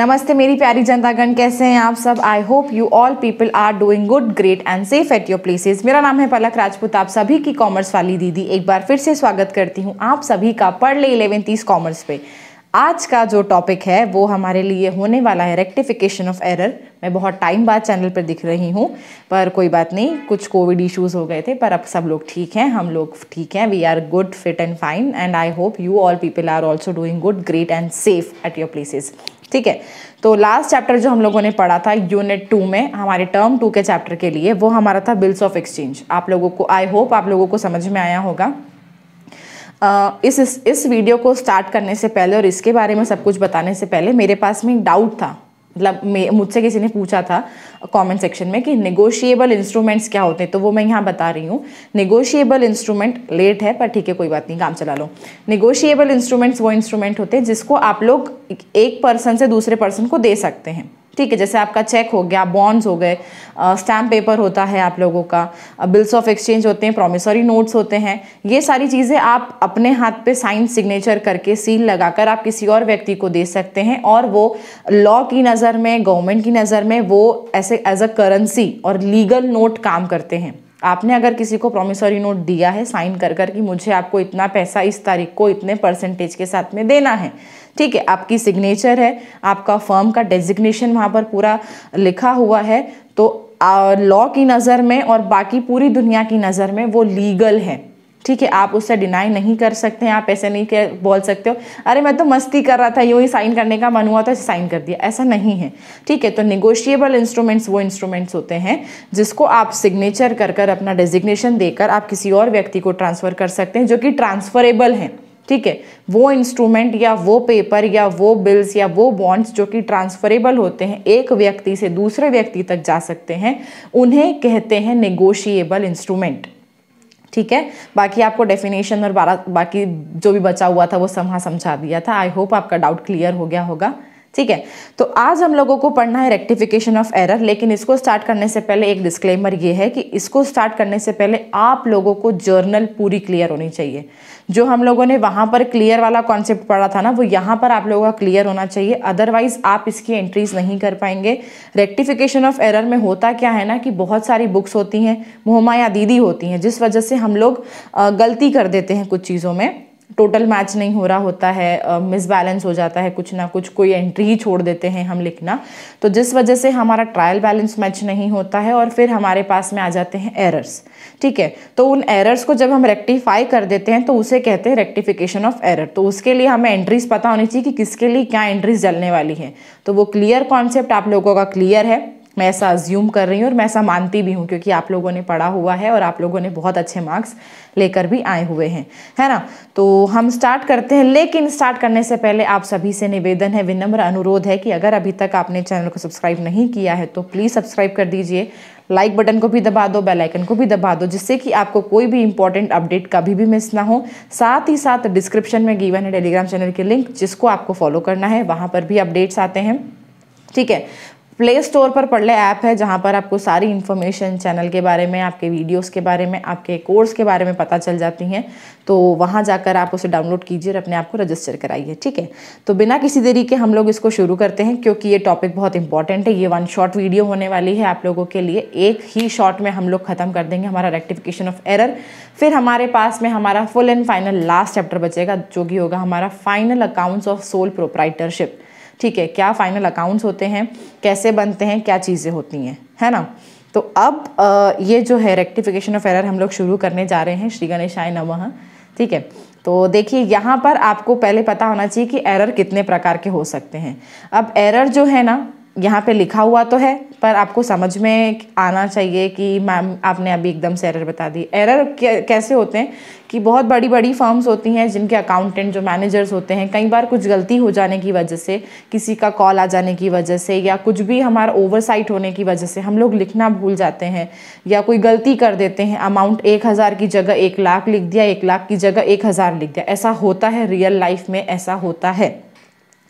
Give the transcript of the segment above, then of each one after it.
नमस्ते मेरी प्यारी जनतागण कैसे हैं आप सब I hope you all people are doing good great and safe at your places मेरा नाम है पलक राजपूत आप सभी की कॉमर्स वाली दीदी एक बार फिर से स्वागत करती हूँ आप सभी का पढ़ ले इलेवन तीस कॉमर्स पे आज का जो टॉपिक है वो हमारे लिए होने वाला है रेक्टिफिकेशन ऑफ एरर मैं बहुत टाइम बाद चैनल पर दिख रही हूँ पर कोई बात नहीं कुछ कोविड इश्यूज़ हो गए थे पर अब सब लोग ठीक हैं हम लोग ठीक हैं we are good fit and fine and I hope you all people are also doing good great and safe at your places ठीक है तो लास्ट चैप्टर जो हम लोगों ने पढ़ा था यूनिट टू में हमारे टर्म टू के चैप्टर के लिए वो हमारा था बिल्स ऑफ एक्सचेंज आप लोगों को आई होप आप लोगों को समझ में आया होगा Uh, इस इस वीडियो को स्टार्ट करने से पहले और इसके बारे में सब कुछ बताने से पहले मेरे पास में एक डाउट था मतलब मुझसे किसी ने पूछा था कमेंट सेक्शन में कि नेगोशिएबल इंस्ट्रूमेंट्स क्या होते हैं तो वो मैं यहाँ बता रही हूँ नेगोशिएबल इंस्ट्रूमेंट लेट है पर ठीक है कोई बात नहीं काम चला लो नेगोशिएबल इंस्ट्रूमेंट्स वो इंस्ट्रूमेंट होते हैं जिसको आप लोग एक पर्सन से दूसरे पर्सन को दे सकते हैं ठीक है जैसे आपका चेक हो गया बॉन्ड्स हो गए स्टैम्प पेपर होता है आप लोगों का बिल्स ऑफ एक्सचेंज होते हैं प्रोमिसरी नोट्स होते हैं ये सारी चीज़ें आप अपने हाथ पे साइन सिग्नेचर करके सील लगाकर आप किसी और व्यक्ति को दे सकते हैं और वो लॉ की नज़र में गवर्नमेंट की नज़र में वो ऐसे एज अ करेंसी और लीगल नोट काम करते हैं आपने अगर किसी को प्रोमिसरी नोट दिया है साइन कर कर कि मुझे आपको इतना पैसा इस तारीख को इतने परसेंटेज के साथ में देना है ठीक है आपकी सिग्नेचर है आपका फर्म का डेजिग्नेशन वहाँ पर पूरा लिखा हुआ है तो लॉ की नज़र में और बाकी पूरी दुनिया की नज़र में वो लीगल है ठीक है आप उससे डिनाई नहीं कर सकते हैं आप ऐसे नहीं कह बोल सकते हो अरे मैं तो मस्ती कर रहा था यूँ ही साइन करने का मन हुआ था साइन कर दिया ऐसा नहीं है ठीक है तो निगोशिएबल इंस्ट्रूमेंट्स वो इंस्ट्रूमेंट्स होते हैं जिसको आप सिग्नेचर कर कर अपना डेजिग्नेशन देकर आप किसी और व्यक्ति को ट्रांसफ़र कर सकते हैं जो कि ट्रांसफरेबल हैं ठीक है वो इंस्ट्रूमेंट या वो पेपर या वो बिल्स या वो बॉन्ड्स जो कि ट्रांसफरेबल होते हैं एक व्यक्ति से दूसरे व्यक्ति तक जा सकते हैं उन्हें कहते हैं नेगोशिएबल इंस्ट्रूमेंट ठीक है बाकी आपको डेफिनेशन और बाकी जो भी बचा हुआ था वो समा समझा दिया था आई होप आपका डाउट क्लियर हो गया होगा ठीक है तो आज हम लोगों को पढ़ना है रेक्टिफिकेशन ऑफ एरर लेकिन इसको स्टार्ट करने से पहले एक डिस्क्लेमर ये है कि इसको स्टार्ट करने से पहले आप लोगों को जर्नल पूरी क्लियर होनी चाहिए जो हम लोगों ने वहाँ पर क्लियर वाला कॉन्सेप्ट पढ़ा था ना वो यहाँ पर आप लोगों का क्लियर होना चाहिए अदरवाइज आप इसकी एंट्रीज नहीं कर पाएंगे रेक्टिफिकेशन ऑफ एरर में होता क्या है ना कि बहुत सारी बुक्स होती हैं या दीदी होती हैं जिस वजह से हम लोग गलती कर देते हैं कुछ चीज़ों में टोटल मैच नहीं हो रहा होता है मिसबैलेंस हो जाता है कुछ ना कुछ कोई एंट्री ही छोड़ देते हैं हम लिखना तो जिस वजह से हमारा ट्रायल बैलेंस मैच नहीं होता है और फिर हमारे पास में आ जाते हैं एरर्स ठीक है तो उन एरर्स को जब हम रेक्टिफाई कर देते हैं तो उसे कहते हैं रेक्टिफिकेशन ऑफ एरर तो उसके लिए हमें एंट्रीज पता होनी चाहिए कि किसके लिए क्या एंट्रीज जलने वाली है तो वो क्लियर कॉन्सेप्ट आप लोगों का क्लियर है मैं ऐसा अज्यूम कर रही हूँ और मैं ऐसा मानती भी हूँ क्योंकि आप लोगों ने पढ़ा हुआ है और आप लोगों ने बहुत अच्छे मार्क्स लेकर भी आए हुए हैं है ना तो हम स्टार्ट करते हैं लेकिन स्टार्ट करने से पहले आप सभी से निवेदन है विनम्र अनुरोध है कि अगर अभी तक आपने चैनल को सब्सक्राइब नहीं किया है तो प्लीज़ सब्सक्राइब कर दीजिए लाइक बटन को भी दबा दो बेल आइकन को भी दबा दो जिससे कि आपको कोई भी इंपॉर्टेंट अपडेट कभी भी मिस ना हो साथ ही साथ डिस्क्रिप्शन में गिवन है टेलीग्राम चैनल की लिंक जिसको आपको फॉलो करना है वहाँ पर भी अपडेट्स आते हैं ठीक है प्ले स्टोर पर पढ़ले ऐप है जहाँ पर आपको सारी इन्फॉर्मेशन चैनल के बारे में आपके वीडियोस के बारे में आपके कोर्स के बारे में पता चल जाती हैं तो वहाँ जाकर आप उसे डाउनलोड कीजिए और अपने आप को रजिस्टर कराइए ठीक है तो बिना किसी देरी के हम लोग इसको शुरू करते हैं क्योंकि ये टॉपिक बहुत इंपॉर्टेंट है ये वन शॉट वीडियो होने वाली है आप लोगों के लिए एक ही शॉट में हम लोग ख़त्म कर देंगे हमारा रेक्टिफिकेशन ऑफ एरर फिर हमारे पास में हमारा full and final last chapter बचेगा जो कि होगा हमारा final accounts of sole proprietorship ठीक है क्या फाइनल अकाउंट्स होते हैं कैसे बनते हैं क्या चीज़ें होती हैं है ना तो अब आ, ये जो है रेक्टिफिकेशन ऑफ एरर हम लोग शुरू करने जा रहे हैं श्री गणेशाय नम ठीक है तो देखिए यहाँ पर आपको पहले पता होना चाहिए कि एरर कितने प्रकार के हो सकते हैं अब एरर जो है ना यहाँ पे लिखा हुआ तो है पर आपको समझ में आना चाहिए कि मैम आपने अभी एकदम से एरर बता दी एरर कैसे होते हैं कि बहुत बड़ी बड़ी फर्म्स होती हैं जिनके अकाउंटेंट जो मैनेजर्स होते हैं कई बार कुछ गलती हो जाने की वजह से किसी का कॉल आ जाने की वजह से या कुछ भी हमारा ओवरसाइट होने की वजह से हम लोग लिखना भूल जाते हैं या कोई गलती कर देते हैं अमाउंट एक हज़ार की जगह एक लाख लिख दिया एक लाख की जगह एक हज़ार लिख दिया ऐसा होता है रियल लाइफ में ऐसा होता है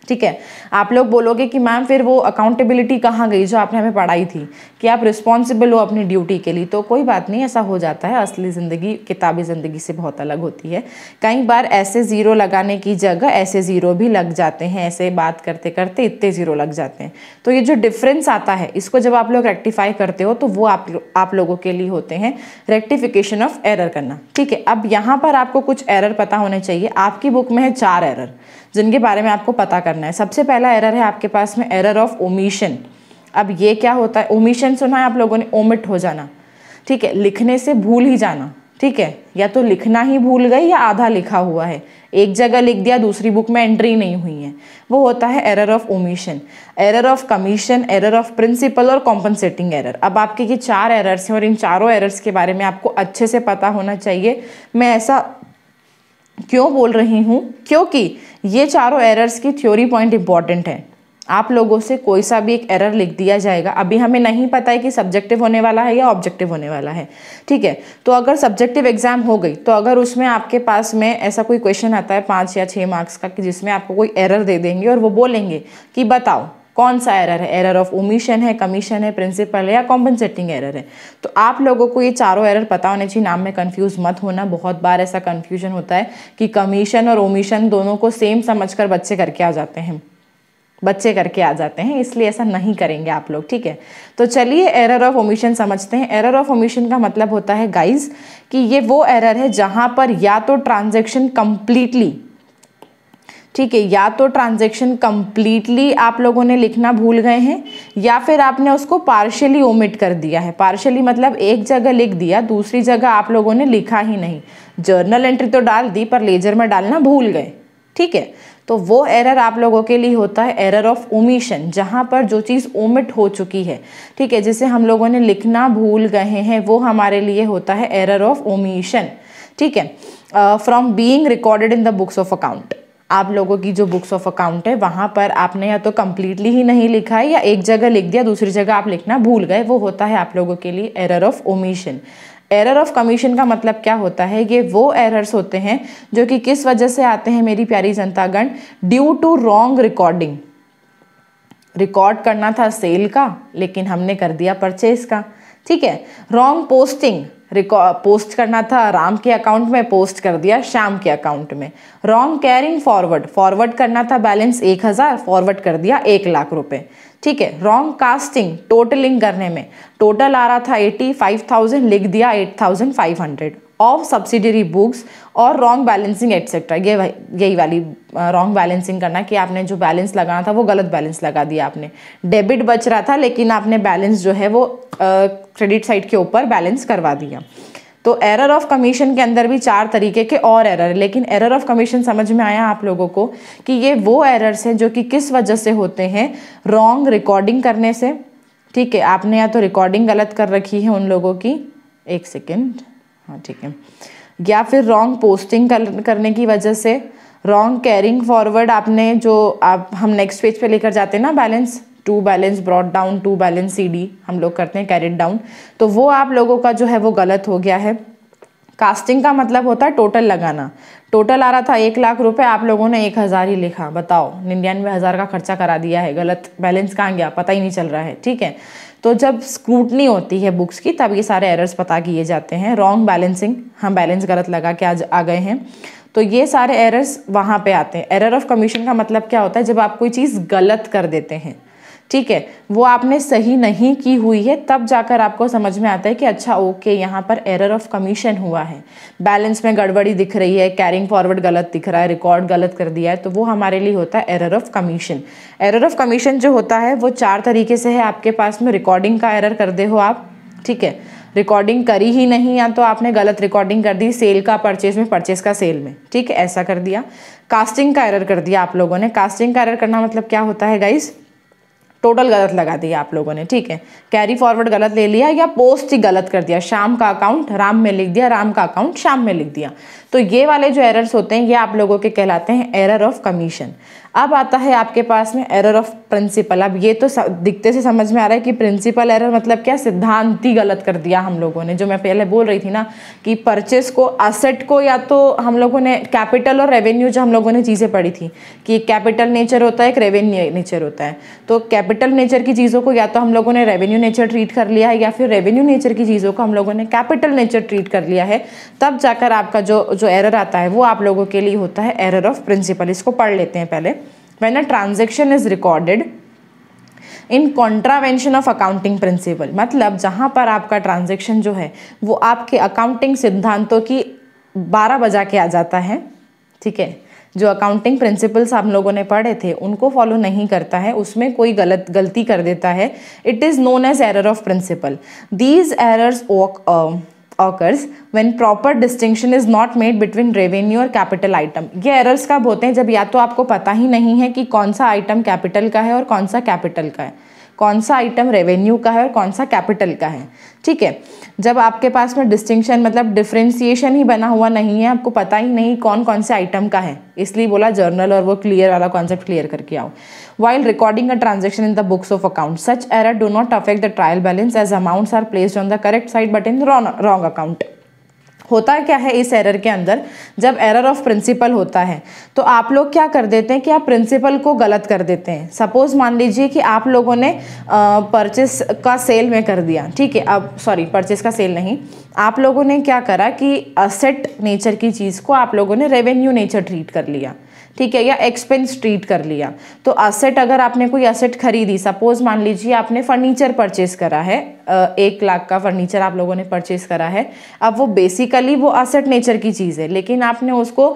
ठीक है आप लोग बोलोगे कि मैम फिर वो अकाउंटेबिलिटी कहाँ गई जो आपने हमें पढ़ाई थी कि आप रिस्पॉन्सिबल हो अपनी ड्यूटी के लिए तो कोई बात नहीं ऐसा हो जाता है असली ज़िंदगी किताबी ज़िंदगी से बहुत अलग होती है कई बार ऐसे ज़ीरो लगाने की जगह ऐसे ज़ीरो भी लग जाते हैं ऐसे बात करते करते इतने ज़ीरो लग जाते हैं तो ये जो डिफरेंस आता है इसको जब आप लोग रेक्टिफाई करते हो तो वो आप आप लोगों के लिए होते हैं रेक्टिफिकेशन ऑफ एरर करना ठीक है अब यहाँ पर आपको कुछ एरर पता होने चाहिए आपकी बुक में है चार एरर जिनके बारे में आपको पता करना है सबसे पहला एरर है आपके पास में एरर ऑफ ओमिशन अब ये क्या होता है ओमिशन सुना है आप लोगों ने ओमिट हो जाना ठीक है लिखने से भूल ही जाना ठीक है या तो लिखना ही भूल गई या आधा लिखा हुआ है एक जगह लिख दिया दूसरी बुक में एंट्री नहीं हुई है वो होता है error of omission error of commission error of principle और कॉम्पनसेटिंग एरर अब आपके ये चार एरर्स हैं और इन चारों एरर्स के बारे में आपको अच्छे से पता होना चाहिए मैं ऐसा क्यों बोल रही हूँ क्योंकि ये चारों एरर्स की थ्योरी पॉइंट इंपॉर्टेंट है आप लोगों से कोई सा भी एक एरर लिख दिया जाएगा अभी हमें नहीं पता है कि सब्जेक्टिव होने वाला है या ऑब्जेक्टिव होने वाला है ठीक है तो अगर सब्जेक्टिव एग्जाम हो गई तो अगर उसमें आपके पास में ऐसा कोई क्वेश्चन आता है पाँच या छः मार्क्स का कि जिसमें आपको कोई एरर दे देंगे और वो बोलेंगे कि बताओ कौन सा एरर है एरर ऑफ ओमिशन है कमीशन है प्रिंसिपल है या कॉम्पनसेटिंग एरर है तो आप लोगों को ये चारों एरर पता होने चाहिए नाम में कन्फ्यूज मत होना बहुत बार ऐसा कन्फ्यूजन होता है कि कमीशन और ओमिशन दोनों को सेम समझ कर बच्चे करके आ जाते हैं बच्चे करके आ जाते हैं इसलिए ऐसा नहीं करेंगे आप लोग ठीक है तो चलिए एरर ऑफ ओमिशन समझते हैं एरर ऑफ ओमिशन का मतलब होता है गाइज कि ये वो एरर है जहाँ पर या तो ट्रांजेक्शन कंप्लीटली ठीक है या तो ट्रांजेक्शन कम्प्लीटली आप लोगों ने लिखना भूल गए हैं या फिर आपने उसको पार्शली ओमिट कर दिया है पार्शली मतलब एक जगह लिख दिया दूसरी जगह आप लोगों ने लिखा ही नहीं जर्नल एंट्री तो डाल दी पर लेजर में डालना भूल गए ठीक है तो वो एरर आप लोगों के लिए होता है एरर ऑफ ओमिशन जहाँ पर जो चीज़ ओमिट हो चुकी है ठीक है जिसे हम लोगों ने लिखना भूल गए हैं वो हमारे लिए होता है एरर ऑफ ओमिशन ठीक है from being recorded in the books of account आप लोगों की जो बुक्स ऑफ अकाउंट है वहाँ पर आपने या तो कम्प्लीटली ही नहीं लिखा है या एक जगह लिख दिया दूसरी जगह आप लिखना भूल गए वो होता है आप लोगों के लिए error of omission error of commission का मतलब क्या होता है ये वो एरर्स होते हैं जो कि किस वजह से आते हैं मेरी प्यारी जनतागण due to wrong recording record करना था सेल का लेकिन हमने कर दिया परचेज का ठीक है रॉन्ग पोस्टिंग पोस्ट करना था राम के अकाउंट में पोस्ट कर दिया श्याम के अकाउंट में रॉन्ग कैरिंग फॉरवर्ड फॉरवर्ड करना था बैलेंस एक हज़ार फॉरवर्ड कर दिया एक लाख रुपए ठीक है रॉन्ग कास्टिंग टोटलिंग करने में टोटल आ रहा था एटी फाइव थाउजेंड लिख दिया eight thousand five hundred of subsidiary books और रॉन्ग बैलेंसिंग एट्सेट्रा ये यही वाली रॉन्ग बैलेंसिंग करना कि आपने जो बैलेंस लगाना था वो गलत बैलेंस लगा दिया आपने डेबिट बच रहा था लेकिन आपने बैलेंस जो है वो क्रेडिट साइड के ऊपर बैलेंस करवा दिया तो एरर ऑफ कमीशन के अंदर भी चार तरीके के और एरर लेकिन एरर ऑफ कमीशन समझ में आया आप लोगों को कि ये वो एरर्स हैं जो कि किस वजह से होते हैं रॉन्ग रिकॉर्डिंग करने से ठीक है आपने या तो रिकॉर्डिंग गलत कर रखी है उन लोगों की एक सेकेंड हाँ ठीक है या फिर रॉन्ग पोस्टिंग कर, करने की वजह से रॉन्ग कैरिंग फॉरवर्ड आपने जो आप हम नेक्स्ट पेज पे लेकर जाते हैं ना balance to balance brought down to balance सी हम लोग करते हैं कैरेट डाउन तो वो आप लोगों का जो है वो गलत हो गया है कास्टिंग का मतलब होता है टोटल लगाना टोटल आ रहा था एक लाख रुपए आप लोगों ने एक हज़ार ही लिखा बताओ निन्यानवे हज़ार का खर्चा करा दिया है गलत बैलेंस कहाँ गया पता ही नहीं चल रहा है ठीक है तो जब स्क्रूटनी होती है बुक्स की तब ये सारे एरर्स पता किए जाते हैं रॉन्ग बैलेंसिंग हम बैलेंस गलत लगा के आज आ गए हैं तो ये सारे एरर्स वहाँ पे आते हैं एरर ऑफ कमीशन का मतलब क्या होता है जब आप कोई चीज़ गलत कर देते हैं ठीक है वो आपने सही नहीं की हुई है तब जाकर आपको समझ में आता है कि अच्छा ओके यहाँ पर एरर ऑफ कमीशन हुआ है बैलेंस में गड़बड़ी दिख रही है कैरिंग फॉरवर्ड गलत दिख रहा है रिकॉर्ड गलत कर दिया है तो वो हमारे लिए होता है error of commission error of commission जो होता है वो चार तरीके से है आपके पास में रिकॉर्डिंग का एरर कर दे हो आप ठीक है रिकॉर्डिंग करी ही नहीं या तो आपने गलत रिकॉर्डिंग कर दी सेल का परचेज में परचेज का सेल में ठीक है ऐसा कर दिया कास्टिंग का एरर कर दिया आप लोगों ने कास्टिंग का एरर करना मतलब क्या होता है गाइज़ टोटल गलत लगा दिया आप लोगों ने ठीक है कैरी फॉरवर्ड गलत ले लिया या पोस्ट ही गलत कर दिया शाम का अकाउंट राम में लिख दिया राम का अकाउंट शाम में लिख दिया तो ये वाले जो एरर्स होते हैं ये आप लोगों के कहलाते हैं एरर ऑफ कमीशन अब आता है आपके पास में एरर ऑफ प्रिंसिपल अब ये तो दिखते से समझ में आ रहा है कि प्रिंसिपल एरर मतलब क्या सिद्धांत ही गलत कर दिया हम लोगों ने जो मैं पहले बोल रही थी ना कि परचेस को असेट को या तो हम लोगों ने कैपिटल और रेवेन्यू जो हम लोगों ने चीज़ें पढ़ी थी कि एक कैपिटल नेचर होता है एक रेवेन्यू नेचर होता है तो कैपिटल नेचर की चीज़ों को या तो हम लोगों ने रेवेन्यू नेचर ट्रीट कर लिया है या फिर रेवेन्यू नेचर की चीज़ों को हम लोगों ने कैपिटल नेचर ट्रीट कर लिया है तब जाकर आपका जो जो एरर आता है वो आप लोगों के लिए होता है एरर ऑफ प्रिंसिपल इसको पढ़ लेते हैं पहले when a transaction is recorded in contravention of accounting principle मतलब जहाँ पर आपका ट्रांजेक्शन जो है वो आपके अकाउंटिंग सिद्धांतों की बारह बजा के आ जाता है ठीक है जो अकाउंटिंग प्रिंसिपल्स हम लोगों ने पढ़े थे उनको फॉलो नहीं करता है उसमें कोई गलत गलती कर देता है it is known as error of principle these errors occurs when proper distinction is not made between revenue और कैपिटल आइटम ये एरर्स कब होते हैं जब या तो आपको पता ही नहीं है कि कौन सा आइटम कैपिटल का है और कौन सा कैपिटल का है कौन सा आइटम रेवेन्यू का है और कौन सा कैपिटल का है ठीक है जब आपके पास में डिस्टिंक्शन मतलब डिफ्रेंसिएशन ही बना हुआ नहीं है आपको पता ही नहीं कौन कौन से आइटम का है इसलिए बोला जर्नल और वो क्लियर वाला कॉन्सेप्ट क्लियर करके आओ while recording a transaction in the books of account such error do not affect the trial balance as amounts are placed on the correct side but in wrong account होता क्या है इस error के अंदर जब error of principal होता है तो आप लोग क्या कर देते हैं कि आप प्रिंसिपल को गलत कर देते हैं सपोज मान लीजिए कि आप लोगों ने परचेस का सेल में कर दिया ठीक है अब सॉरी परचेस का सेल नहीं आप लोगों ने क्या करा कि असेट नेचर की चीज़ को आप लोगों ने रेवेन्यू नेचर ट्रीट कर लिया ठीक है या एक्सपेंस ट्रीट कर लिया तो असेट अगर आपने कोई असेट खरीदी सपोज मान लीजिए आपने फर्नीचर परचेज करा है एक लाख का फर्नीचर आप लोगों ने परचेस करा है अब वो बेसिकली वो असेट नेचर की चीज़ है लेकिन आपने उसको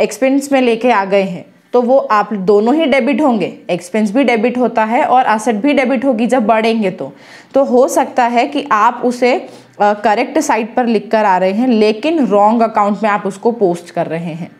एक्सपेंस में लेके आ गए हैं तो वो आप दोनों ही डेबिट होंगे एक्सपेंस भी डेबिट होता है और असेट भी डेबिट होगी जब बढ़ेंगे तो तो हो सकता है कि आप उसे करेक्ट साइट पर लिख कर आ रहे हैं लेकिन रॉन्ग अकाउंट में आप उसको पोस्ट कर रहे हैं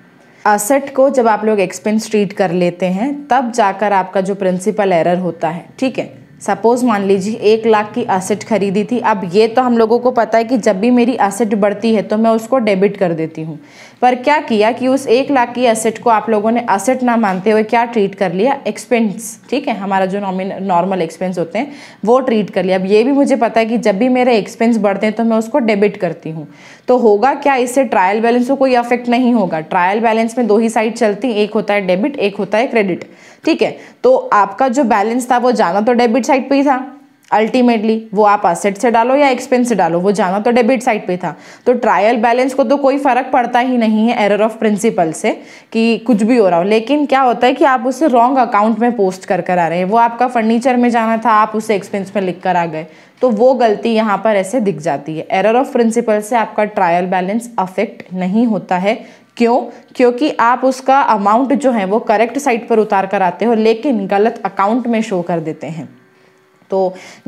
असेट को जब आप लोग एक्सपेंस ट्रीट कर लेते हैं तब जाकर आपका जो प्रिंसिपल एरर होता है ठीक है सपोज़ मान लीजिए एक लाख की एसेट खरीदी थी अब ये तो हम लोगों को पता है कि जब भी मेरी एसेट बढ़ती है तो मैं उसको डेबिट कर देती हूँ पर क्या किया कि उस एक लाख की एसेट को आप लोगों ने एसेट ना मानते हुए क्या ट्रीट कर लिया एक्सपेंस ठीक है हमारा जो नॉमिन नॉर्मल एक्सपेंस होते हैं वो ट्रीट कर लिया अब ये भी मुझे पता है कि जब भी मेरे एक्सपेंस बढ़ते हैं तो मैं उसको डेबिट करती हूँ तो होगा क्या इससे ट्रायल बैलेंस को कोई अफेक्ट नहीं होगा ट्रायल बैलेंस में दो ही साइड चलती एक होता है डेबिट एक होता है क्रेडिट ठीक है तो आपका जो बैलेंस था वो जाना तो डेबिट साइड पे ही था अल्टीमेटली वो आप असेट से डालो या एक्सपेंस से डालो वो जाना तो डेबिट साइड पे था तो ट्रायल बैलेंस को तो कोई फ़र्क पड़ता ही नहीं है एरर ऑफ प्रिंसिपल से कि कुछ भी हो रहा हो लेकिन क्या होता है कि आप उसे रॉन्ग अकाउंट में पोस्ट कर कर आ रहे हैं वो आपका फर्नीचर में जाना था आप उसे एक्सपेंस में लिख कर आ गए तो वो गलती यहाँ पर ऐसे दिख जाती है एरर ऑफ प्रिंसिपल से आपका ट्रायल बैलेंस अफेक्ट नहीं होता है क्यों क्योंकि आप उसका अमाउंट जो है वो करेक्ट साइट पर उतार कर आते हो लेकिन गलत अकाउंट में शो कर देते हैं तो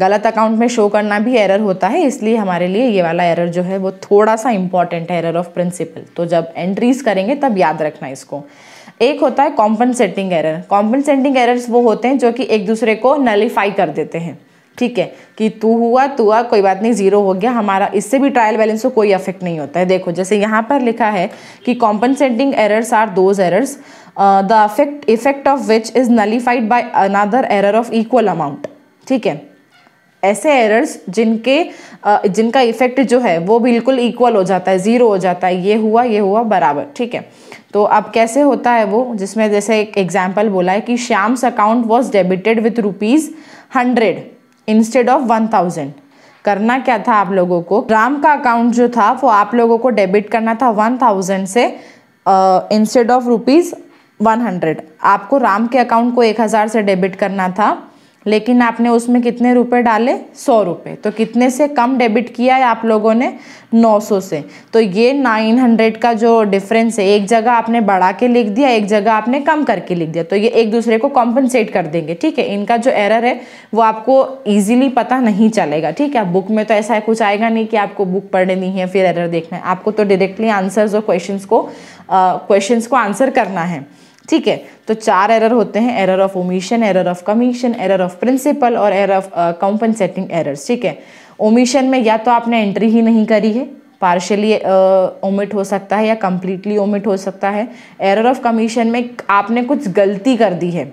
गलत अकाउंट में शो करना भी एरर होता है इसलिए हमारे लिए ये वाला एरर जो है वो थोड़ा सा इंपॉर्टेंट है एरर ऑफ प्रिंसिपल तो जब एंट्रीज करेंगे तब याद रखना इसको एक होता है कॉम्पनसेटिंग एरर कॉम्पनसेटिंग एरर्स वो होते हैं जो कि एक दूसरे को नलीफाई कर देते हैं ठीक है कि तू हुआ तू हुआ कोई बात नहीं ज़ीरो हो गया हमारा इससे भी ट्रायल बैलेंस को कोई अफेक्ट नहीं होता है देखो जैसे यहाँ पर लिखा है कि compensating errors are those errors the affect effect of which is nullified by another error of equal amount ठीक है ऐसे एरर्स जिनके uh, जिनका इफेक्ट जो है वो बिल्कुल इक्वल हो जाता है ज़ीरो हो जाता है ये हुआ ये हुआ बराबर ठीक है तो अब कैसे होता है वो जिसमें जैसे एक एग्जाम्पल बोला है कि Shyam's account was debited with rupees hundred instead of one thousand करना क्या था आप लोगों को राम का अकाउंट जो था वो आप लोगों को डेबिट करना था वन थाउजेंड से instead of rupees one hundred आपको राम के अकाउंट को एक हज़ार से डेबिट करना था लेकिन आपने उसमें कितने रुपए डाले सौ रुपये तो कितने से कम डेबिट किया है आप लोगों ने नौ सौ से तो ये नाइन हंड्रेड का जो डिफरेंस है एक जगह आपने बढ़ा के लिख दिया एक जगह आपने कम करके लिख दिया तो ये एक दूसरे को कॉम्पनसेट कर देंगे ठीक है इनका जो एरर है वो आपको ईजिली पता नहीं चलेगा ठीक है बुक में तो ऐसा है कुछ आएगा नहीं कि आपको बुक पढ़नी है फिर एरर देखना है आपको तो डायरेक्टली आंसर्स और क्वेश्चन को क्वेश्चन को आंसर करना है ठीक है तो चार एरर होते हैं error of omission error of commission error of principle और एरर ऑफ कॉम्पनसेटिंग एरर्स ठीक है ओमिशन में या तो आपने एंट्री ही नहीं करी है पार्शली ओमिट uh, हो सकता है या कम्प्लीटली ओमिट हो सकता है एरर ऑफ कमीशन में आपने कुछ गलती कर दी है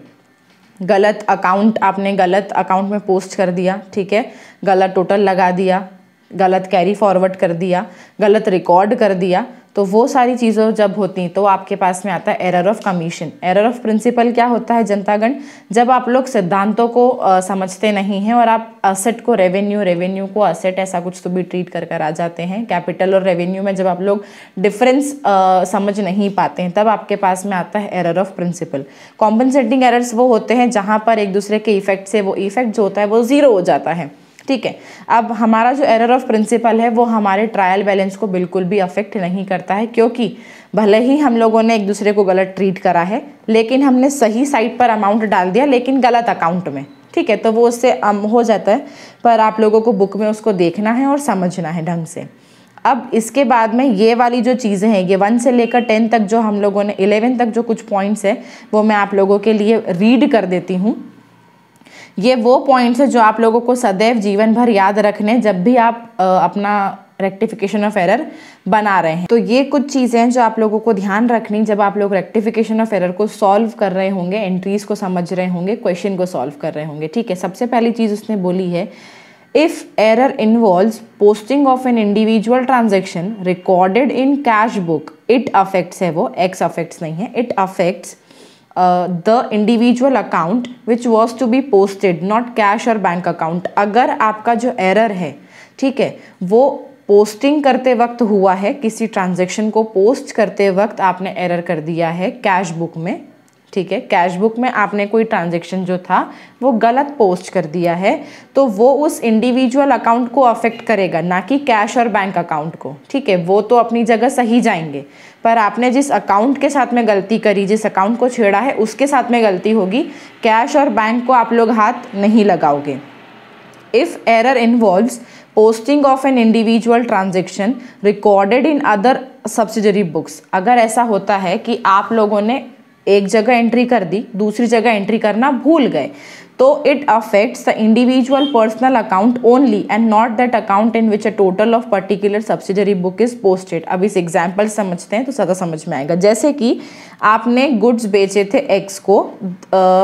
गलत अकाउंट आपने गलत अकाउंट में पोस्ट कर दिया ठीक है गलत टोटल लगा दिया गलत कैरी फॉरवर्ड कर दिया गलत रिकॉर्ड कर दिया तो वो सारी चीज़ों जब होती तो आपके पास में आता है error of commission error of principle क्या होता है जनतागण जब आप लोग सिद्धांतों को आ, समझते नहीं हैं और आप असेट को रेवेन्यू रेवेन्यू को असेट ऐसा कुछ तो भी ट्रीट कर कर आ जाते हैं कैपिटल और रेवेन्यू में जब आप लोग डिफरेंस समझ नहीं पाते हैं तब आपके पास में आता है error of principle compensating errors वो होते हैं जहाँ पर एक दूसरे के इफेक्ट से वो इफेक्ट जो होता है वो ज़ीरो हो जाता है ठीक है अब हमारा जो एरर ऑफ प्रिंसिपल है वो हमारे ट्रायल बैलेंस को बिल्कुल भी अफेक्ट नहीं करता है क्योंकि भले ही हम लोगों ने एक दूसरे को गलत ट्रीट करा है लेकिन हमने सही साइड पर अमाउंट डाल दिया लेकिन गलत अकाउंट में ठीक है तो वो उससे हो जाता है पर आप लोगों को बुक में उसको देखना है और समझना है ढंग से अब इसके बाद में ये वाली जो चीज़ें हैं ये वन से लेकर टेन तक जो हम लोगों ने इलेवन तक जो कुछ पॉइंट्स है वो मैं आप लोगों के लिए रीड कर देती हूँ ये वो पॉइंट्स है जो आप लोगों को सदैव जीवन भर याद रखने जब भी आप अपना रेक्टिफिकेशन ऑफ एरर बना रहे हैं तो ये कुछ चीज़ें हैं जो आप लोगों को ध्यान रखनी जब आप लोग रेक्टिफिकेशन ऑफ एरर को सॉल्व कर रहे होंगे एंट्रीज को समझ रहे होंगे क्वेश्चन को सॉल्व कर रहे होंगे ठीक है सबसे पहली चीज़ उसने बोली है if error involves posting of an individual transaction recorded in cash book it affects है वो एक्स अफेक्ट्स नहीं है it affects the individual account which was to be posted not cash और बैंक अकाउंट अगर आपका जो एरर है ठीक है वो पोस्टिंग करते वक्त हुआ है किसी ट्रांजेक्शन को पोस्ट करते वक्त आपने एरर कर दिया है कैश बुक में ठीक है कैश बुक में आपने कोई ट्रांजेक्शन जो था वो गलत पोस्ट कर दिया है तो वो उस इंडिविजुअल अकाउंट को अफेक्ट करेगा ना कि कैश और बैंक अकाउंट को ठीक है वो तो अपनी जगह सही जाएंगे पर आपने जिस अकाउंट के साथ में गलती करी जिस अकाउंट को छेड़ा है उसके साथ में गलती होगी कैश और बैंक को आप लोग हाथ नहीं लगाओगे if error involve posting of an individual transaction recorded in other subsidiary books अगर ऐसा होता है कि आप लोगों ने एक जगह एंट्री कर दी दूसरी जगह एंट्री करना भूल गए तो it affects the individual personal account only and not that account in which a total of particular subsidiary book is posted अब इस एग्जाम्पल समझते हैं तो ज़्यादा समझ में आएगा जैसे कि आपने गुड्स बेचे थे एक्स को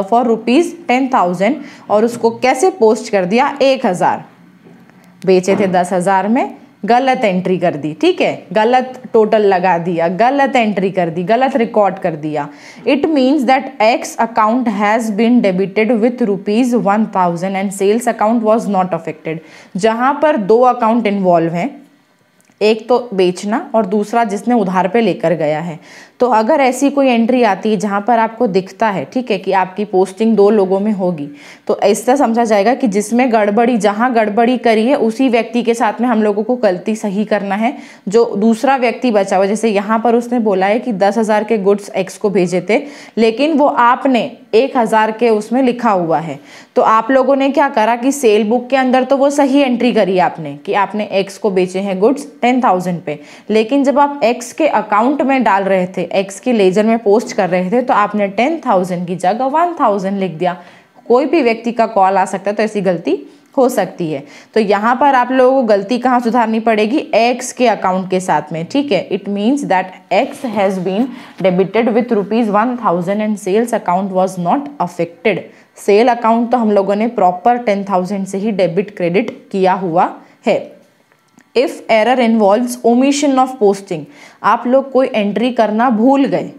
फॉर रुपीज़ टेन थाउजेंड और उसको कैसे पोस्ट कर दिया एक हज़ार बेचे थे दस हज़ार में गलत एंट्री कर दी ठीक है गलत टोटल लगा दिया गलत एंट्री कर दी गलत रिकॉर्ड कर दिया it means that X account has been debited with rupees one thousand and sales account was not affected जहाँ पर दो अकाउंट इन्वॉल्व हैं एक तो बेचना और दूसरा जिसने उधार पे लेकर गया है तो अगर ऐसी कोई एंट्री आती है जहाँ पर आपको दिखता है ठीक है कि आपकी पोस्टिंग दो लोगों में होगी तो ऐसा समझा जाएगा कि जिसमें गड़बड़ी जहाँ गड़बड़ी करी है उसी व्यक्ति के साथ में हम लोगों को गलती सही करना है जो दूसरा व्यक्ति बचा हुआ जैसे यहाँ पर उसने बोला है कि दस हज़ार के गुड्स एक्स को भेजे थे लेकिन वो आपने एक हज़ार के उसमें लिखा हुआ है तो आप लोगों ने क्या करा कि सेल बुक के अंदर तो वो सही एंट्री करी आपने कि आपने एक्स को बेचे हैं गुड्स टेन थाउजेंड पे लेकिन जब आप एक्स के अकाउंट में डाल रहे थे एक्स की लेजर में पोस्ट कर रहे थे तो आपने टेन थाउजेंड की जगह वन थाउजेंड लिख दिया कोई भी व्यक्ति का कॉल आ सकता है तो ऐसी गलती हो सकती है तो यहाँ पर आप लोगों को गलती कहाँ सुधारनी पड़ेगी एक्स के अकाउंट के साथ में ठीक है it means that X has been debited with rupees one thousand and sales account was not affected sale account तो हम लोगों ने प्रॉपर टेन थाउजेंड से ही डेबिट क्रेडिट किया हुआ है if error involves omission of posting आप लोग कोई एंट्री करना भूल गए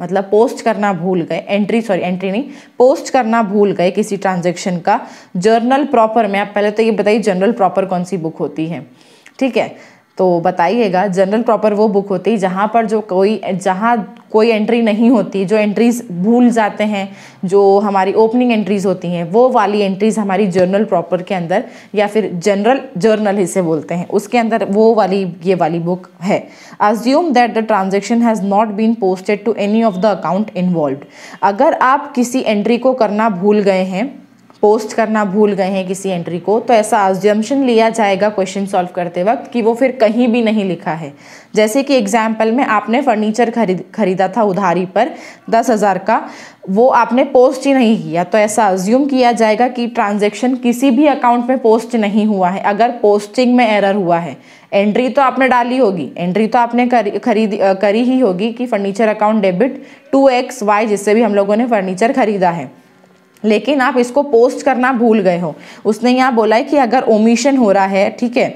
मतलब पोस्ट करना भूल गए एंट्री सॉरी एंट्री नहीं पोस्ट करना भूल गए किसी ट्रांजेक्शन का जर्नल प्रॉपर में आप पहले तो ये बताइए जर्नल प्रॉपर कौन सी बुक होती है ठीक है तो बताइएगा जनरल प्रॉपर वो बुक होती है जहाँ पर जो कोई जहाँ कोई एंट्री नहीं होती जो एंट्रीज़ भूल जाते हैं जो हमारी ओपनिंग एंट्रीज़ होती हैं वो वाली एंट्रीज़ हमारी जर्नल प्रॉपर के अंदर या फिर जनरल जर्नल हिस्से बोलते हैं उसके अंदर वो वाली ये वाली बुक है assume that the transaction has not been posted to any of the account involve अगर आप किसी एंट्री को करना भूल गए हैं पोस्ट करना भूल गए हैं किसी एंट्री को तो ऐसा आजम्शन लिया जाएगा क्वेश्चन सॉल्व करते वक्त कि वो फिर कहीं भी नहीं लिखा है जैसे कि एग्जाम्पल में आपने फर्नीचर खरीद खरीदा था उधारी पर दस हज़ार का वो आपने पोस्ट ही नहीं किया तो ऐसा अज्यूम किया जाएगा कि ट्रांजेक्शन किसी भी अकाउंट में पोस्ट नहीं हुआ है अगर पोस्टिंग में एरर हुआ है एंट्री तो आपने डाली होगी एंट्री तो आपने करी खरीदी करी ही होगी कि furniture account debit to X Y जिससे भी हम लोगों ने फर्नीचर खरीदा है लेकिन आप इसको पोस्ट करना भूल गए हो उसने यहाँ बोला है कि अगर ओमिशन हो रहा है ठीक है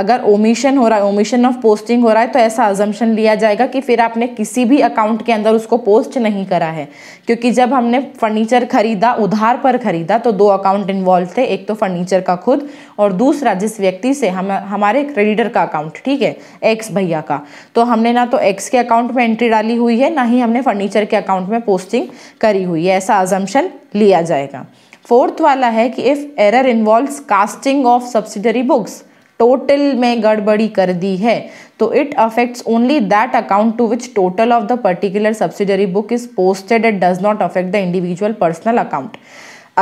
अगर ओमिशन हो रहा है ओमिशन ऑफ पोस्टिंग हो रहा है तो ऐसा अजम्पन लिया जाएगा कि फिर आपने किसी भी अकाउंट के अंदर उसको पोस्ट नहीं करा है क्योंकि जब हमने फर्नीचर खरीदा उधार पर खरीदा तो दो अकाउंट इन्वॉल्व थे एक तो फर्नीचर का खुद और दूसरा जिस व्यक्ति से हम हमारे क्रेडिटर का अकाउंट ठीक है एक्स भैया का तो हमने ना तो एक्स के अकाउंट में एंट्री डाली हुई है ना ही हमने फर्नीचर के अकाउंट में पोस्टिंग करी हुई है ऐसा अजम्पन लिया जाएगा फोर्थ वाला है कि if error involve casting of subsidiary books total में गड़बड़ी कर दी है तो it affects only that account to which total of the particular subsidiary book is posted it does not affect the individual personal account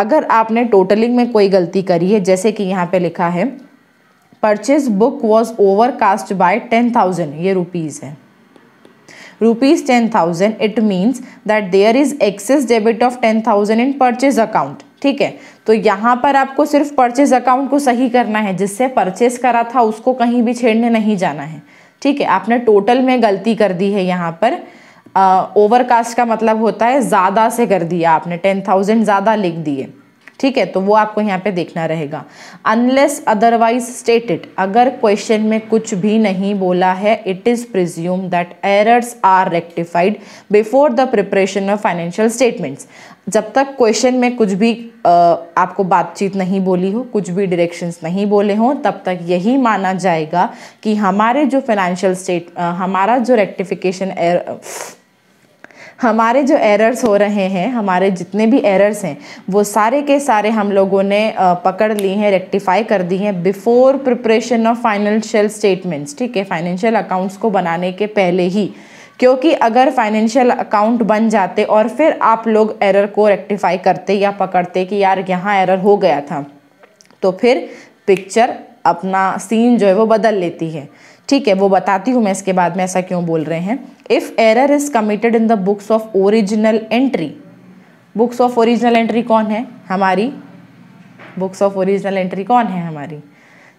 अगर आपने totalling में कोई गलती करी है जैसे कि यहाँ पे लिखा है purchase book was over cast by ten thousand ये रुपीज़ है ten thousand it means that there is excess debit of ten thousand in purchase account ठीक है तो यहाँ पर आपको सिर्फ परचेज अकाउंट को सही करना है जिससे परचेज करा था उसको कहीं भी छेड़ने नहीं जाना है ठीक है आपने टोटल में गलती कर दी है यहाँ पर ओवरकास्ट का मतलब होता है ज़्यादा से कर दिया आपने टेन थाउजेंड ज़्यादा लिख दिए ठीक है तो वो आपको यहाँ पे देखना रहेगा अनलेस अदरवाइज स्टेटेड अगर क्वेश्चन में कुछ भी नहीं बोला है it is presume that errors are rectified before the preparation of financial statements जब तक क्वेश्चन में कुछ भी आ, आपको बातचीत नहीं बोली हो कुछ भी डायरेक्शंस नहीं बोले हों तब तक यही माना जाएगा कि हमारे जो फाइनेंशियल स्टेट हमारा जो रेक्टिफिकेशन एर er, हमारे जो एरर्स हो रहे हैं हमारे जितने भी एरर्स हैं वो सारे के सारे हम लोगों ने पकड़ लिए हैं रेक्टिफाई कर दी हैं before preparation of financial statements ठीक है फाइनेंशियल अकाउंट्स को बनाने के पहले ही क्योंकि अगर फाइनेंशियल अकाउंट बन जाते और फिर आप लोग एरर को रेक्टिफाई करते या पकड़ते कि यार यहाँ एरर हो गया था तो फिर पिक्चर अपना सीन जो है वो बदल लेती है ठीक है वो बताती हूँ मैं इसके बाद में ऐसा क्यों बोल रहे हैं if error is committed in the books of original entry books of original entry कौन है हमारी बुक्स ऑफ ओरिजिनल एंट्री कौन है हमारी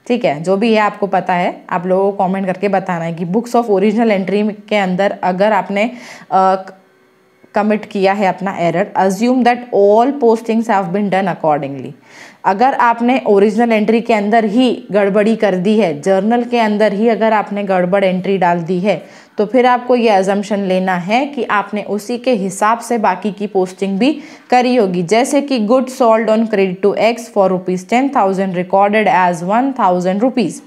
ठीक है जो भी है आपको पता है आप लोगों को कॉमेंट करके बताना है कि बुक्स ऑफ ओरिजिनल एंट्री के अंदर अगर आपने कमिट किया है अपना error assume that all postings have been done accordingly अगर आपने ओरिजिनल एंट्री के अंदर ही गड़बड़ी कर दी है जर्नल के अंदर ही अगर आपने गड़बड़ एंट्री डाल दी है तो फिर आपको ये एजम्पन लेना है कि आपने उसी के हिसाब से बाकी की पोस्टिंग भी करी होगी जैसे कि good sold on credit to X for rupees ten thousand recorded as one thousand rupees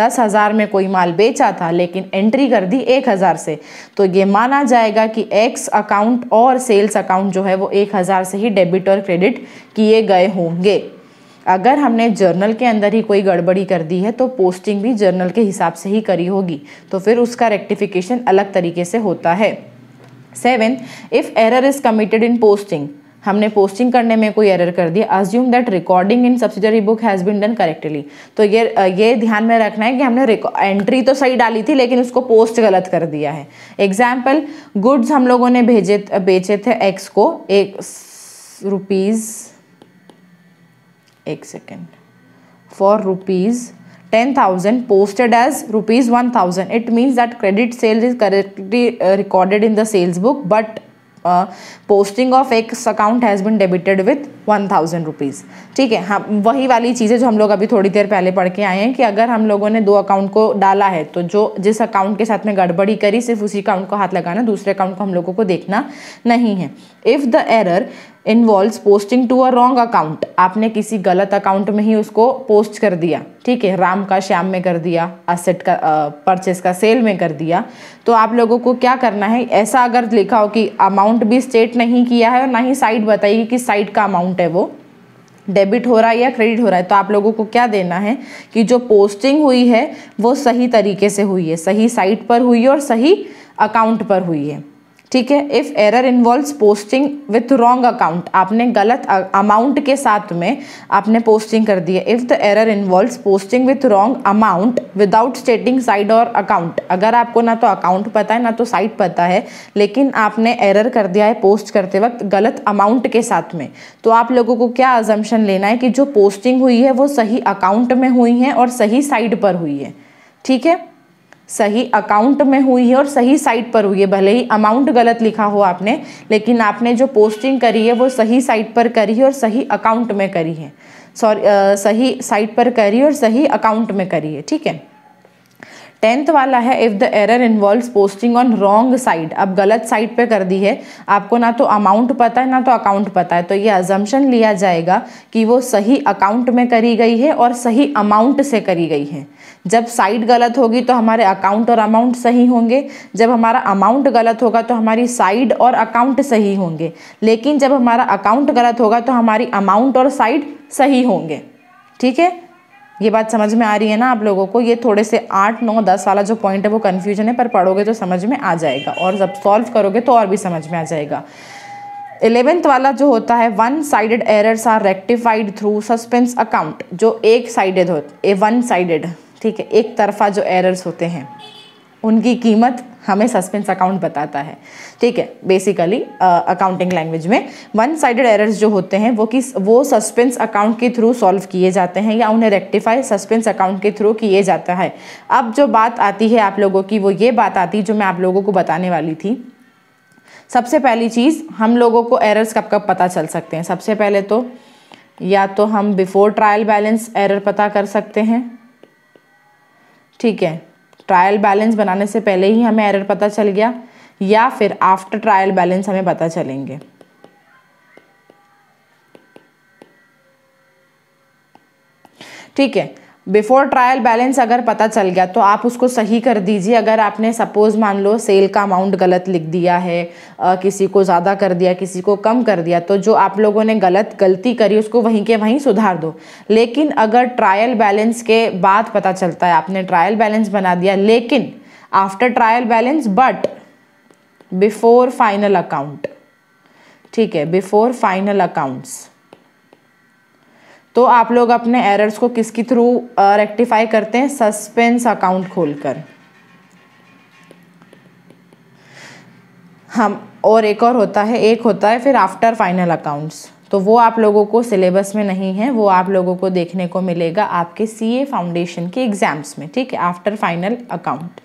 दस हज़ार में कोई माल बेचा था लेकिन एंट्री कर दी एक हज़ार से तो ये माना जाएगा कि एक्स अकाउंट और सेल्स अकाउंट जो है वो एक हज़ार से ही डेबिट और क्रेडिट किए गए होंगे अगर हमने जर्नल के अंदर ही कोई गड़बड़ी कर दी है तो पोस्टिंग भी जर्नल के हिसाब से ही करी होगी तो फिर उसका रेक्टिफिकेशन अलग तरीके से होता है seven if error is committed in posting हमने पोस्टिंग करने में कोई एरर कर दिया assume that recording in subsidiary book has been done correctly तो ये ये ध्यान में रखना है कि हमने एंट्री तो सही डाली थी लेकिन उसको पोस्ट गलत कर दिया है एग्जाम्पल गुड्स हम लोगों ने भेजे बेचे थे एक्स को एक रुपीज़ एक second for rupees ten thousand posted as rupees one thousand it means that credit sale is correctly recorded in the sales book but posting of X account has been debited with one thousand rupees ठीक है हम वही वाली चीज़ें जो हम लोग अभी थोड़ी देर पहले पढ़ के आए हैं कि अगर हम लोगों ने दो अकाउंट को डाला है तो जो जिस अकाउंट के साथ में गड़बड़ी करी सिर्फ उसी अकाउंट को हाथ लगाना दूसरे अकाउंट को हम लोगों को देखना नहीं है if the error involve posting to a wrong account आपने किसी गलत अकाउंट में ही उसको पोस्ट कर दिया ठीक है राम का श्याम में कर दिया असेट का परचेस का सेल में कर दिया तो आप लोगों को क्या करना है ऐसा अगर लिखा हो कि अमाउंट भी स्टेट नहीं किया है और ना ही साइड बताइए कि साइड का अमाउंट है वो डेबिट हो रहा है या क्रेडिट हो रहा है तो आप लोगों को क्या देना है कि जो पोस्टिंग हुई है वो सही तरीके से हुई है सही साइट पर हुई है और सही अकाउंट पर हुई है ठीक है if error involves posting with wrong account आपने गलत अमाउंट के साथ में आपने पोस्टिंग कर दी है if the error involves posting with wrong amount without stating side और अकाउंट अगर आपको ना तो अकाउंट पता है ना तो साइट पता है लेकिन आपने एरर कर दिया है पोस्ट करते वक्त गलत अमाउंट के साथ में तो आप लोगों को क्या अजम्पन लेना है कि जो पोस्टिंग हुई है वो सही अकाउंट में हुई है और सही साइड पर हुई है ठीक है सही अकाउंट में हुई है और सही साइट पर हुई है भले ही अमाउंट गलत लिखा हो आपने लेकिन आपने जो पोस्टिंग करी है वो सही साइट पर करी है और सही अकाउंट में करी है सॉरी सही साइट पर करी और सही अकाउंट में करी है ठीक है टेंथ वाला है if the error involve posting on wrong side अब गलत साइड पे कर दी है आपको ना तो अमाउंट पता है ना तो अकाउंट पता है तो ये अजम्पन लिया जाएगा कि वो सही अकाउंट में करी गई है और सही अमाउंट से करी गई है जब साइड गलत होगी तो हमारे अकाउंट और अमाउंट सही होंगे जब हमारा अमाउंट गलत होगा तो हमारी साइड और अकाउंट सही होंगे लेकिन जब हमारा अकाउंट गलत होगा तो हमारी अमाउंट और साइड सही होंगे ठीक है ये बात समझ में आ रही है ना आप लोगों को ये थोड़े से आठ नौ दस वाला जो पॉइंट है वो कन्फ्यूजन है पर पढ़ोगे तो समझ में आ जाएगा और जब सॉल्व करोगे तो और भी समझ में आ जाएगा इलेवेंथ वाला जो होता है one sided errors are rectified through suspense account जो एक साइडेड ए वन साइडेड ठीक है एक तरफा जो एरर्स होते हैं उनकी कीमत हमें सस्पेंस अकाउंट बताता है ठीक है बेसिकली अकाउंटिंग लैंग्वेज में वन साइडेड एरर्स जो होते हैं वो किस वो सस्पेंस अकाउंट के थ्रू सॉल्व किए जाते हैं या उन्हें रेक्टिफाई सस्पेंस अकाउंट के थ्रू किए जाता है अब जो बात आती है आप लोगों की वो ये बात आती है जो मैं आप लोगों को बताने वाली थी सबसे पहली चीज़ हम लोगों को एरर्स कब कब पता चल सकते हैं सबसे पहले तो या तो हम बिफोर ट्रायल बैलेंस एरर पता कर सकते हैं ठीक है ट्रायल बैलेंस बनाने से पहले ही हमें एरर पता चल गया या फिर आफ्टर ट्रायल बैलेंस हमें पता चलेंगे ठीक है बिफोर ट्रायल बैलेंस अगर पता चल गया तो आप उसको सही कर दीजिए अगर आपने सपोज़ मान लो सेल का अमाउंट गलत लिख दिया है आ, किसी को ज़्यादा कर दिया किसी को कम कर दिया तो जो आप लोगों ने गलत गलती करी उसको वहीं के वहीं सुधार दो लेकिन अगर ट्रायल बैलेंस के बाद पता चलता है आपने ट्रायल बैलेंस बना दिया लेकिन after trial balance but before final account ठीक है बिफोर फाइनल अकाउंट्स तो आप लोग अपने एरर्स को किसके थ्रू रेक्टिफाई करते हैं सस्पेंस अकाउंट खोलकर हम और एक और होता है एक होता है फिर आफ्टर फाइनल अकाउंट्स तो वो आप लोगों को सिलेबस में नहीं है वो आप लोगों को देखने को मिलेगा आपके सीए फाउंडेशन के एग्ज़ाम्स में ठीक है आफ्टर फाइनल अकाउंट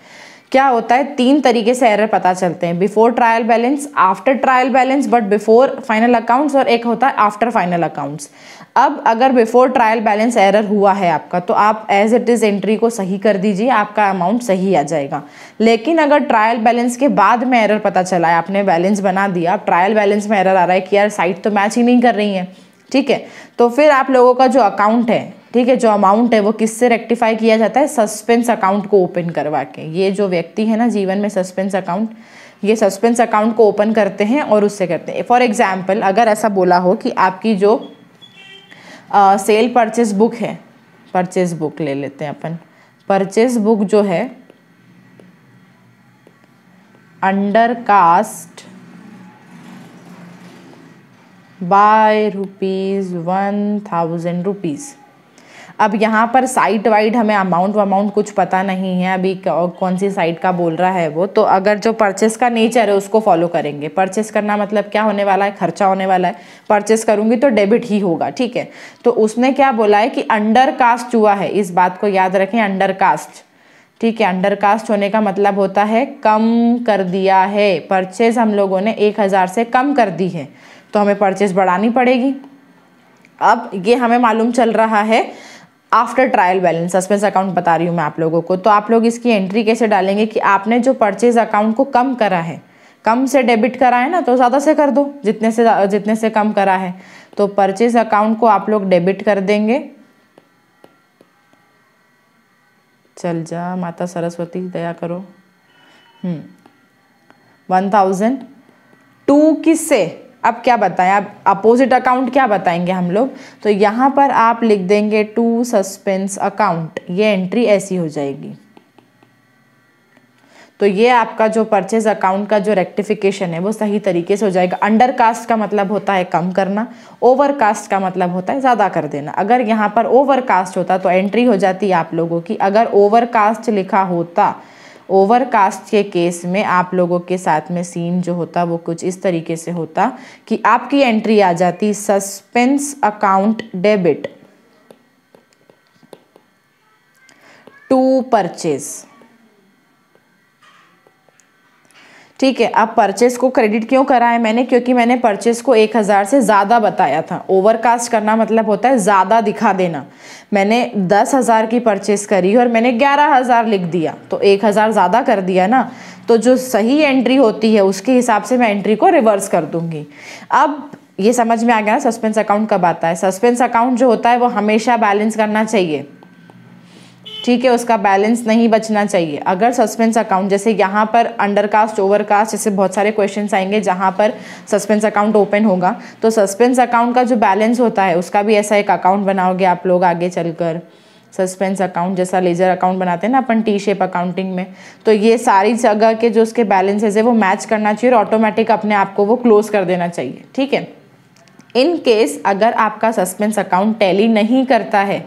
क्या होता है तीन तरीके से एरर पता चलते हैं before trial balance after trial balance but before final accounts और एक होता है आफ्टर फाइनल अकाउंट्स अब अगर बिफोर ट्रायल बैलेंस एरर हुआ है आपका तो आप एज इट इज़ एंट्री को सही कर दीजिए आपका अमाउंट सही आ जाएगा लेकिन अगर ट्रायल बैलेंस के बाद में एरर पता चला है आपने बैलेंस बना दिया आप ट्रायल बैलेंस में एरर आ रहा है कि यार साइट तो मैच ही नहीं कर रही है ठीक है तो फिर आप लोगों का जो अकाउंट है ठीक है जो अमाउंट है वो किससे रेक्टिफाई किया जाता है सस्पेंस अकाउंट को ओपन करवा के ये जो व्यक्ति है ना जीवन में सस्पेंस अकाउंट ये सस्पेंस अकाउंट को ओपन करते हैं और उससे करते हैं फॉर एग्जाम्पल अगर ऐसा बोला हो कि आपकी जो सेल परचेज बुक है परचेज बुक ले लेते हैं अपन परचेज बुक जो है under cast by rupees one thousand rupees अब यहाँ पर साइट वाइड हमें अमाउंट वमाउंट कुछ पता नहीं है अभी कौन सी साइट का बोल रहा है वो तो अगर जो परचेस का नेचर है उसको फॉलो करेंगे परचेस करना मतलब क्या होने वाला है खर्चा होने वाला है परचेस करूँगी तो डेबिट ही होगा ठीक है तो उसने क्या बोला है कि अंडर कास्ट हुआ है इस बात को याद रखें अंडर कास्ट ठीक है अंडर कास्ट होने का मतलब होता है कम कर दिया है परचेज हम लोगों ने एक हज़ार से कम कर दी है तो हमें परचेज बढ़ानी पड़ेगी अब ये हमें मालूम चल रहा है after trial balance suspense account बता रही हूँ मैं आप लोगों को तो आप लोग इसकी एंट्री कैसे डालेंगे कि आपने जो परचेज अकाउंट को कम करा है कम से डेबिट करा है ना तो ज़्यादा से कर दो जितने से जितने से कम करा है तो परचेज अकाउंट को आप लोग डेबिट कर देंगे चल जा माता सरस्वती दया करो हम्म। वन थाउजेंड टू किससे अब क्या बताएं अब अपोजिट अकाउंट क्या बताएंगे हम लोग तो यहाँ पर आप लिख देंगे टू सस्पेंस अकाउंट ये एंट्री ऐसी हो जाएगी तो ये आपका जो परचेज अकाउंट का जो रेक्टिफिकेशन है वो सही तरीके से हो जाएगा अंडर कास्ट का मतलब होता है कम करना ओवर कास्ट का मतलब होता है ज़्यादा कर देना अगर यहाँ पर ओवर कास्ट होता तो एंट्री हो जाती आप लोगों की अगर ओवर कास्ट लिखा होता ओवरकास्ट के केस में आप लोगों के साथ में सीन जो होता वो कुछ इस तरीके से होता कि आपकी एंट्री आ जाती suspense account debit to purchase ठीक है अब परचेस को क्रेडिट क्यों करा है मैंने क्योंकि मैंने परचेस को एक हज़ार से ज़्यादा बताया था ओवरकास्ट करना मतलब होता है ज़्यादा दिखा देना मैंने दस हज़ार की परचेस करी और मैंने ग्यारह हज़ार लिख दिया तो एक हज़ार ज़्यादा कर दिया ना तो जो सही एंट्री होती है उसके हिसाब से मैं एंट्री को रिवर्स कर दूंगी अब ये समझ में आ गया ना सस्पेंस अकाउंट कब आता है सस्पेंस अकाउंट जो होता है वो हमेशा बैलेंस करना चाहिए ठीक है उसका बैलेंस नहीं बचना चाहिए अगर सस्पेंस अकाउंट जैसे यहाँ पर अंडर कास्ट ओवर कास्ट जैसे बहुत सारे क्वेश्चन आएंगे जहाँ पर सस्पेंस अकाउंट ओपन होगा तो सस्पेंस अकाउंट का जो बैलेंस होता है उसका भी ऐसा एक अकाउंट बनाओगे आप लोग आगे चलकर सस्पेंस अकाउंट जैसा लेजर अकाउंट बनाते हैं ना अपन टी शेप अकाउंटिंग में तो ये सारी जगह के जो उसके बैलेंसेज है वो मैच करना चाहिए और ऑटोमेटिक अपने आप को वो क्लोज कर देना चाहिए ठीक है इन केस अगर आपका सस्पेंस अकाउंट टैली नहीं करता है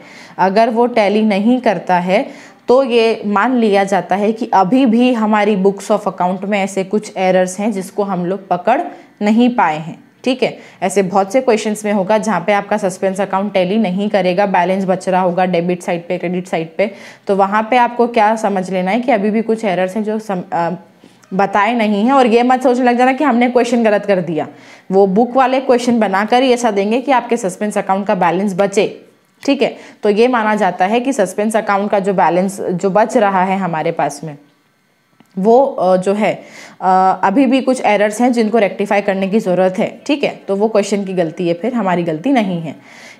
अगर वो टैली नहीं करता है तो ये मान लिया जाता है कि अभी भी हमारी बुक्स ऑफ अकाउंट में ऐसे कुछ एरर्स हैं जिसको हम लोग पकड़ नहीं पाए हैं ठीक है ऐसे बहुत से क्वेश्चंस में होगा जहाँ पे आपका सस्पेंस अकाउंट टैली नहीं करेगा बैलेंस बच रहा होगा डेबिट साइड पे क्रेडिट साइड पे तो वहाँ पे आपको क्या समझ लेना है कि अभी भी कुछ एरर्स हैं जो सम, आ, बताए नहीं हैं और ये मत सोचने लग जाना कि हमने क्वेश्चन गलत कर दिया वो बुक वाले क्वेश्चन बनाकर ही ऐसा देंगे कि आपके सस्पेंस अकाउंट का बैलेंस बचे ठीक है तो ये माना जाता है कि सस्पेंस अकाउंट का जो बैलेंस जो बच रहा है हमारे पास में वो जो है अभी भी कुछ एरर्स हैं जिनको रेक्टिफाई करने की ज़रूरत है ठीक है तो वो क्वेश्चन की गलती है फिर हमारी गलती नहीं है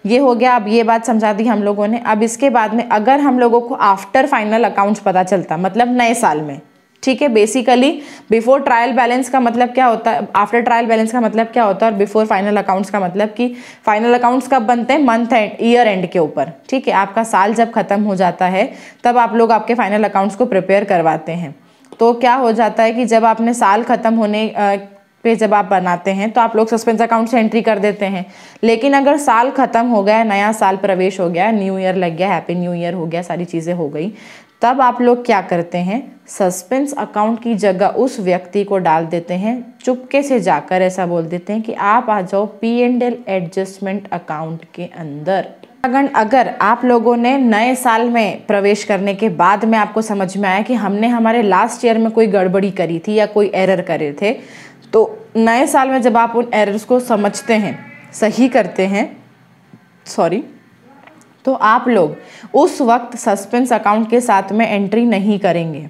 ये हो गया अब ये बात समझा दी हम लोगों ने अब इसके बाद में अगर हम लोगों को आफ्टर फाइनल अकाउंट्स पता चलता मतलब नए साल में ठीक है बेसिकली बिफोर ट्रायल बैलेंस का मतलब क्या होता है आफ्टर ट्रायल बैलेंस का मतलब क्या होता है और बिफोर फाइनल अकाउंट्स का मतलब कि फाइनल अकाउंट्स कब बनते हैं मंथ एंड ईयर एंड के ऊपर ठीक है आपका साल जब खत्म हो जाता है तब आप लोग आपके फाइनल अकाउंट्स को प्रिपेयर करवाते हैं तो क्या हो जाता है कि जब आपने साल खत्म होने आ, पे जब आप बनाते हैं तो आप लोग सस्पेंस अकाउंट से एंट्री कर देते हैं लेकिन अगर साल खत्म हो गया नया साल प्रवेश हो गया न्यू ईयर लग गया हैप्पी न्यू ईयर हो गया सारी चीज़ें हो गई तब आप लोग क्या करते हैं सस्पेंस अकाउंट की जगह उस व्यक्ति को डाल देते हैं चुपके से जाकर ऐसा बोल देते हैं कि आप आ जाओ P and L adjustment account के अंदर अगर अगर आप लोगों ने नए साल में प्रवेश करने के बाद में आपको समझ में आया कि हमने हमारे लास्ट ईयर में कोई गड़बड़ी करी थी या कोई एरर करे थे तो नए साल में जब आप उन एरर्स को समझते हैं सही करते हैं सॉरी तो आप लोग उस वक्त सस्पेंस अकाउंट के साथ में एंट्री नहीं करेंगे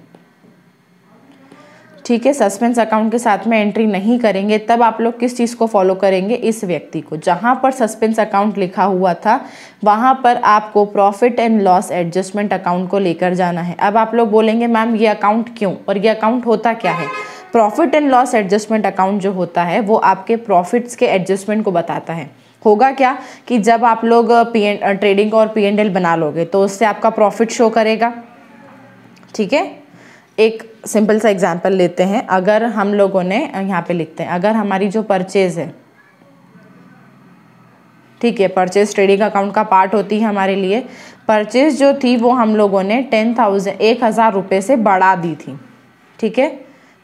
ठीक है सस्पेंस अकाउंट के साथ में एंट्री नहीं करेंगे तब आप लोग किस चीज़ को फॉलो करेंगे इस व्यक्ति को जहाँ पर सस्पेंस अकाउंट लिखा हुआ था वहाँ पर आपको profit and loss adjustment account को लेकर जाना है अब आप लोग बोलेंगे मैम ये अकाउंट क्यों और ये अकाउंट होता क्या है profit and loss adjustment account जो होता है वो आपके प्रॉफिट्स के एडजस्टमेंट को बताता है होगा क्या कि जब आप लोग पी एन ट्रेडिंग और पी एंड एल बना लोगे तो उससे आपका प्रॉफिट शो करेगा ठीक है एक सिंपल सा एग्जांपल लेते हैं अगर हम लोगों ने यहाँ पे लिखते हैं अगर हमारी जो परचेज़ है ठीक है परचेज ट्रेडिंग अकाउंट का पार्ट होती है हमारे लिए परचेज जो थी वो हम लोगों ने टेन थाउजेंड एक हज़ार रुपये से बढ़ा दी थी ठीक है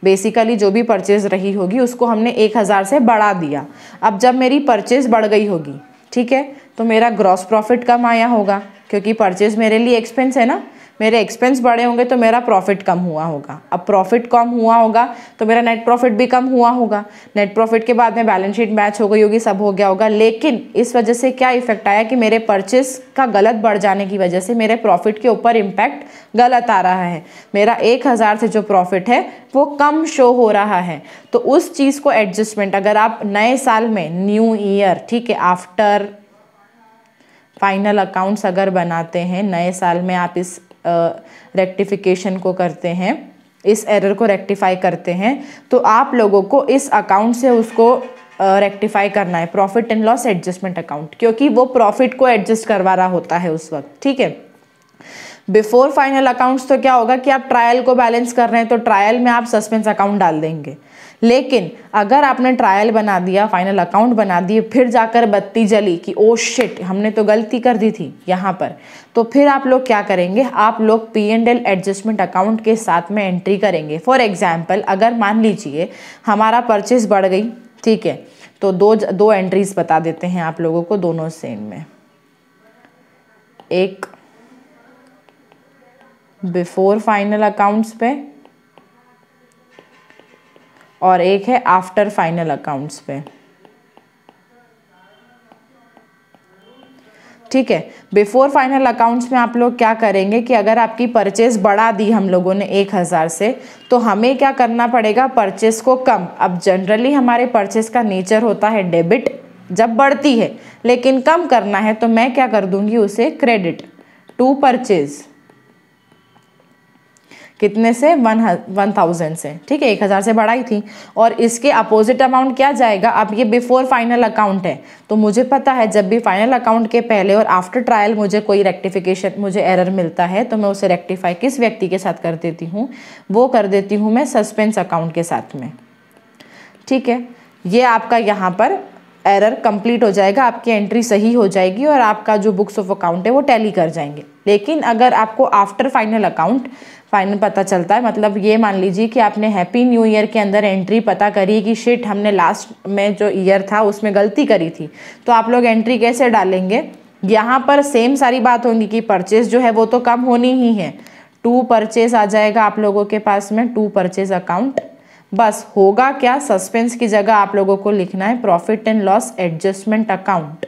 बेसिकली जो भी परचेज़ रही होगी उसको हमने एक हज़ार से बढ़ा दिया अब जब मेरी परचेज़ बढ़ गई होगी ठीक है तो मेरा ग्रॉस प्रॉफिट कम आया होगा क्योंकि परचेज़ मेरे लिए एक्सपेंस है ना मेरे एक्सपेंस बढ़े होंगे तो मेरा प्रॉफिट कम हुआ होगा अब प्रॉफिट कम हुआ होगा तो मेरा नेट प्रॉफिट भी कम हुआ होगा नेट प्रॉफिट के बाद में बैलेंस शीट मैच हो गई होगी सब हो गया होगा लेकिन इस वजह से क्या इफेक्ट आया कि मेरे परचेस का गलत बढ़ जाने की वजह से मेरे प्रॉफिट के ऊपर इम्पैक्ट गलत आ रहा है मेरा एक हज़ार से जो प्रॉफिट है वो कम शो हो रहा है तो उस चीज़ को एडजस्टमेंट अगर आप नए साल में न्यू ईयर ठीक है आफ्टर फाइनल अकाउंट्स अगर बनाते हैं नए साल में आप इस रेक्टिफिकेशन को करते हैं इस एरर को रेक्टिफाई करते हैं तो आप लोगों को इस अकाउंट से उसको रेक्टिफाई uh, करना है profit and loss adjustment account क्योंकि वो प्रॉफिट को एडजस्ट करवा रहा होता है उस वक्त ठीक है बिफोर फाइनल अकाउंट्स तो क्या होगा कि आप ट्रायल को बैलेंस कर रहे हैं तो ट्रायल में आप सस्पेंस अकाउंट डाल देंगे लेकिन अगर आपने ट्रायल बना दिया फाइनल अकाउंट बना दिए फिर जाकर बत्ती जली कि ओ oh शिट हमने तो गलती कर दी थी यहाँ पर तो फिर आप लोग क्या करेंगे आप लोग P and L adjustment account के साथ में एंट्री करेंगे फॉर एग्जाम्पल अगर मान लीजिए हमारा परचेज बढ़ गई ठीक है तो दो दो एंट्रीज बता देते हैं आप लोगों को दोनों सेम में एक बिफोर फाइनल अकाउंट्स पे और एक है आफ्टर फाइनल अकाउंट्स पे ठीक है बिफोर फाइनल अकाउंट्स में आप लोग क्या करेंगे कि अगर आपकी परचेज बढ़ा दी हम लोगों ने एक हज़ार से तो हमें क्या करना पड़ेगा परचेज को कम अब जनरली हमारे परचेज का नेचर होता है डेबिट जब बढ़ती है लेकिन कम करना है तो मैं क्या कर दूंगी उसे क्रेडिट टू परचेज़ कितने से वन वन थाउजेंड से ठीक है एक हज़ार से बढ़ाई थी और इसके अपोजिट अमाउंट क्या जाएगा अब ये बिफोर फाइनल अकाउंट है तो मुझे पता है जब भी फाइनल अकाउंट के पहले और आफ्टर ट्रायल मुझे कोई रेक्टिफिकेशन मुझे एरर मिलता है तो मैं उसे रेक्टिफाई किस व्यक्ति के साथ कर देती हूँ वो कर देती हूँ मैं सस्पेंस अकाउंट के साथ में ठीक है ये आपका यहाँ पर एरर कंप्लीट हो जाएगा आपकी एंट्री सही हो जाएगी और आपका जो बुक्स ऑफ अकाउंट है वो टैली कर जाएंगे लेकिन अगर आपको आफ्टर फाइनल अकाउंट फाइनल पता चलता है मतलब ये मान लीजिए कि आपने हैप्पी न्यू ईयर के अंदर एंट्री पता करी कि शिट हमने लास्ट में जो ईयर था उसमें गलती करी थी तो आप लोग एंट्री कैसे डालेंगे यहाँ पर सेम सारी बात होगी कि परचेज़ जो है वो तो कम होनी ही है टू परचेज़ आ जाएगा आप लोगों के पास में टू परचेज़ अकाउंट बस होगा क्या सस्पेंस की जगह आप लोगों को लिखना है profit and loss adjustment account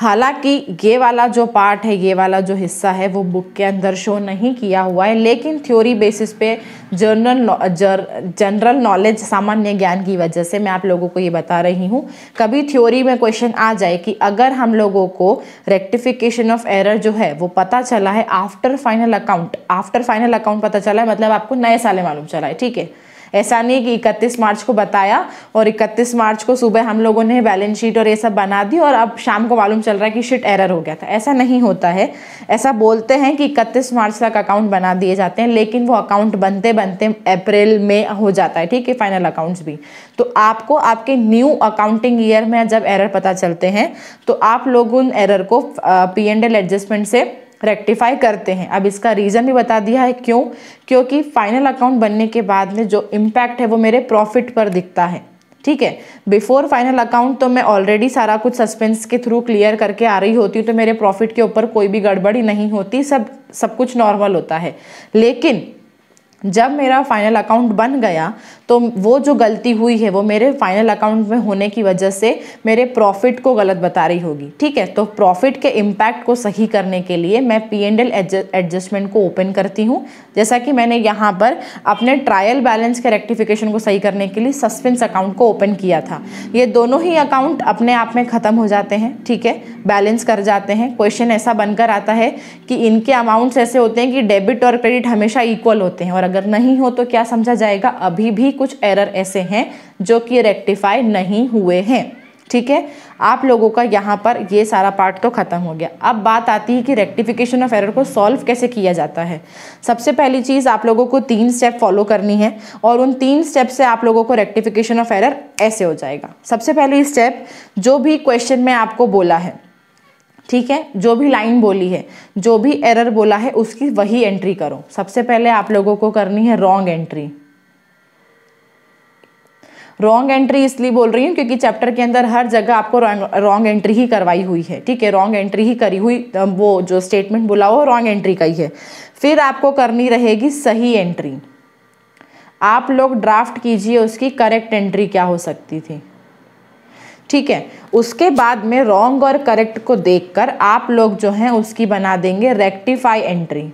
हालांकि ये वाला जो पार्ट है ये वाला जो हिस्सा है वो बुक के अंदर शो नहीं किया हुआ है लेकिन थ्योरी बेसिस पे जनरल जर, जनरल नॉलेज सामान्य ज्ञान की वजह से मैं आप लोगों को ये बता रही हूँ कभी थ्योरी में क्वेश्चन आ जाए कि अगर हम लोगों को रेक्टिफिकेशन ऑफ एरर जो है वो पता चला है after final account after final account पता चला है मतलब आपको नए साले मालूम चला है ठीक है ऐसा नहीं कि इकतीस मार्च को बताया और इकतीस मार्च को सुबह हम लोगों ने बैलेंस शीट और ये सब बना दी और अब शाम को मालूम चल रहा है कि शिट एरर हो गया था ऐसा नहीं होता है ऐसा बोलते हैं कि इकतीस मार्च तक अकाउंट बना दिए जाते हैं लेकिन वो अकाउंट बनते बनते अप्रैल में हो जाता है ठीक है फाइनल अकाउंट्स भी तो आपको आपके न्यू अकाउंटिंग ईयर में जब एरर पता चलते हैं तो आप लोग उन एरर को पी एंड एल एडजस्टमेंट से रेक्टिफाई करते हैं अब इसका रीज़न भी बता दिया है क्यों क्योंकि फाइनल अकाउंट बनने के बाद में जो इम्पैक्ट है वो मेरे प्रॉफिट पर दिखता है ठीक है बिफोर फाइनल अकाउंट तो मैं ऑलरेडी सारा कुछ सस्पेंस के थ्रू क्लियर करके आ रही होती हूँ तो मेरे प्रॉफिट के ऊपर कोई भी गड़बड़ी नहीं होती सब सब कुछ नॉर्मल होता है लेकिन जब मेरा फाइनल अकाउंट बन गया तो वो जो गलती हुई है वो मेरे फाइनल अकाउंट में होने की वजह से मेरे प्रॉफिट को गलत बता रही होगी ठीक है तो प्रॉफिट के इम्पैक्ट को सही करने के लिए मैं पी एंड एल एडजस्टमेंट को ओपन करती हूँ जैसा कि मैंने यहाँ पर अपने ट्रायल बैलेंस के रेक्टिफिकेशन को सही करने के लिए सस्पेंस अकाउंट को ओपन किया था ये दोनों ही अकाउंट अपने आप में ख़त्म हो जाते हैं ठीक है बैलेंस कर जाते हैं क्वेश्चन ऐसा बनकर आता है कि इनके अमाउंट्स ऐसे होते हैं कि डेबिट और क्रेडिट हमेशा इक्वल होते हैं और अगर नहीं हो तो क्या समझा जाएगा अभी भी कुछ एरर ऐसे हैं जो कि रेक्टिफाई नहीं हुए हैं ठीक है आप लोगों का यहाँ पर ये सारा पार्ट तो ख़त्म हो गया अब बात आती है कि रेक्टिफिकेशन ऑफ एरर को सॉल्व कैसे किया जाता है सबसे पहली चीज़ आप लोगों को तीन स्टेप फॉलो करनी है और उन तीन स्टेप से आप लोगों को रेक्टिफिकेशन ऑफ एरर ऐसे हो जाएगा सबसे पहली स्टेप जो भी क्वेश्चन में आपको बोला है ठीक है जो भी लाइन बोली है जो भी एरर बोला है उसकी वही एंट्री करो सबसे पहले आप लोगों को करनी है रॉन्ग एंट्री रॉन्ग एंट्री इसलिए बोल रही हूँ क्योंकि चैप्टर के अंदर हर जगह आपको रॉन्ग एंट्री ही करवाई हुई है ठीक है रॉन्ग एंट्री ही करी हुई वो जो स्टेटमेंट बोला वो रॉन्ग एंट्री का ही है फिर आपको करनी रहेगी सही एंट्री आप लोग ड्राफ्ट कीजिए उसकी करेक्ट एंट्री क्या हो सकती थी ठीक है उसके बाद में रॉन्ग और करेक्ट को देखकर आप लोग जो हैं उसकी बना देंगे रेक्टिफाई एंट्री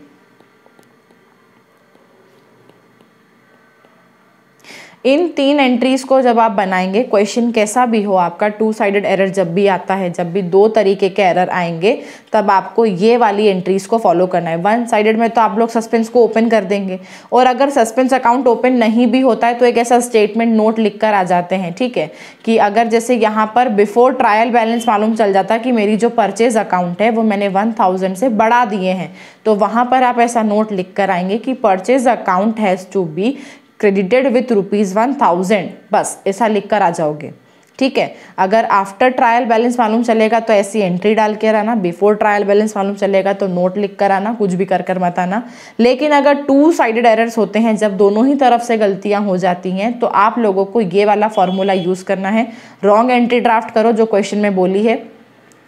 इन तीन एंट्रीज को जब आप बनाएंगे क्वेश्चन कैसा भी हो आपका टू साइडेड एरर जब भी आता है जब भी दो तरीके के एरर आएंगे तब आपको ये वाली एंट्रीज को फॉलो करना है वन साइडेड में तो आप लोग सस्पेंस को ओपन कर देंगे और अगर सस्पेंस अकाउंट ओपन नहीं भी होता है तो एक ऐसा स्टेटमेंट नोट लिख कर आ जाते हैं ठीक है कि अगर जैसे यहाँ पर बिफोर ट्रायल बैलेंस मालूम चल जाता कि मेरी जो परचेज अकाउंट है वो मैंने वन थाउजेंड से बढ़ा दिए हैं तो वहाँ पर आप ऐसा नोट लिख कर आएंगे कि purchase account has to be credited with rupees one thousand बस ऐसा लिख कर आ जाओगे ठीक है अगर आफ्टर ट्रायल बैलेंस मालूम चलेगा तो ऐसी एंट्री डाल के आना बिफोर ट्रायल बैलेंस मालूम चलेगा तो नोट लिख कर आना कुछ भी कर कर मत आना लेकिन अगर टू साइडेड एरर्स होते हैं जब दोनों ही तरफ से गलतियां हो जाती हैं तो आप लोगों को ये वाला फॉर्मूला यूज़ करना है रॉन्ग एंट्री ड्राफ्ट करो जो क्वेश्चन में बोली है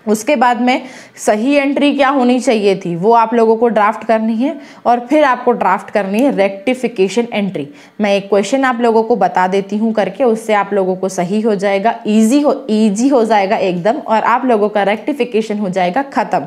उसके बाद में सही एंट्री क्या होनी चाहिए थी वो आप लोगों को ड्राफ्ट करनी है और फिर आपको ड्राफ्ट करनी है रेक्टिफिकेशन एंट्री मैं एक क्वेश्चन आप लोगों को बता देती हूँ करके उससे आप लोगों को सही हो जाएगा इजी हो इजी हो जाएगा एकदम और आप लोगों का रेक्टिफिकेशन हो जाएगा ख़त्म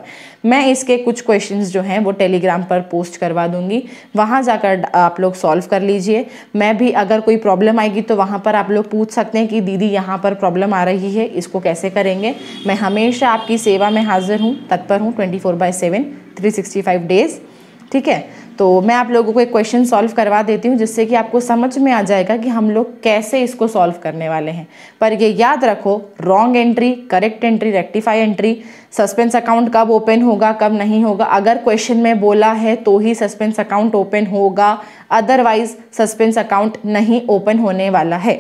मैं इसके कुछ क्वेश्चन जो हैं वो टेलीग्राम पर पोस्ट करवा दूँगी वहाँ जाकर आप लोग सॉल्व कर लीजिए मैं भी अगर कोई प्रॉब्लम आएगी तो वहाँ पर आप लोग पूछ सकते हैं कि दीदी यहाँ पर प्रॉब्लम आ रही है इसको कैसे करेंगे मैं हमेशा आपकी आपकी सेवा में हाजिर हूँ तत्पर हूँ twenty four by seven three sixty five days ठीक है तो मैं आप लोगों को एक क्वेश्चन सॉल्व करवा देती हूँ जिससे कि आपको समझ में आ जाएगा कि हम लोग कैसे इसको सॉल्व करने वाले हैं पर ये याद रखो wrong entry correct entry rectify entry suspense account कब ओपन होगा कब नहीं होगा अगर क्वेश्चन में बोला है तो ही सस्पेंस अकाउंट ओपन होगा अदरवाइज सस्पेंस अकाउंट नहीं ओपन होने वाला है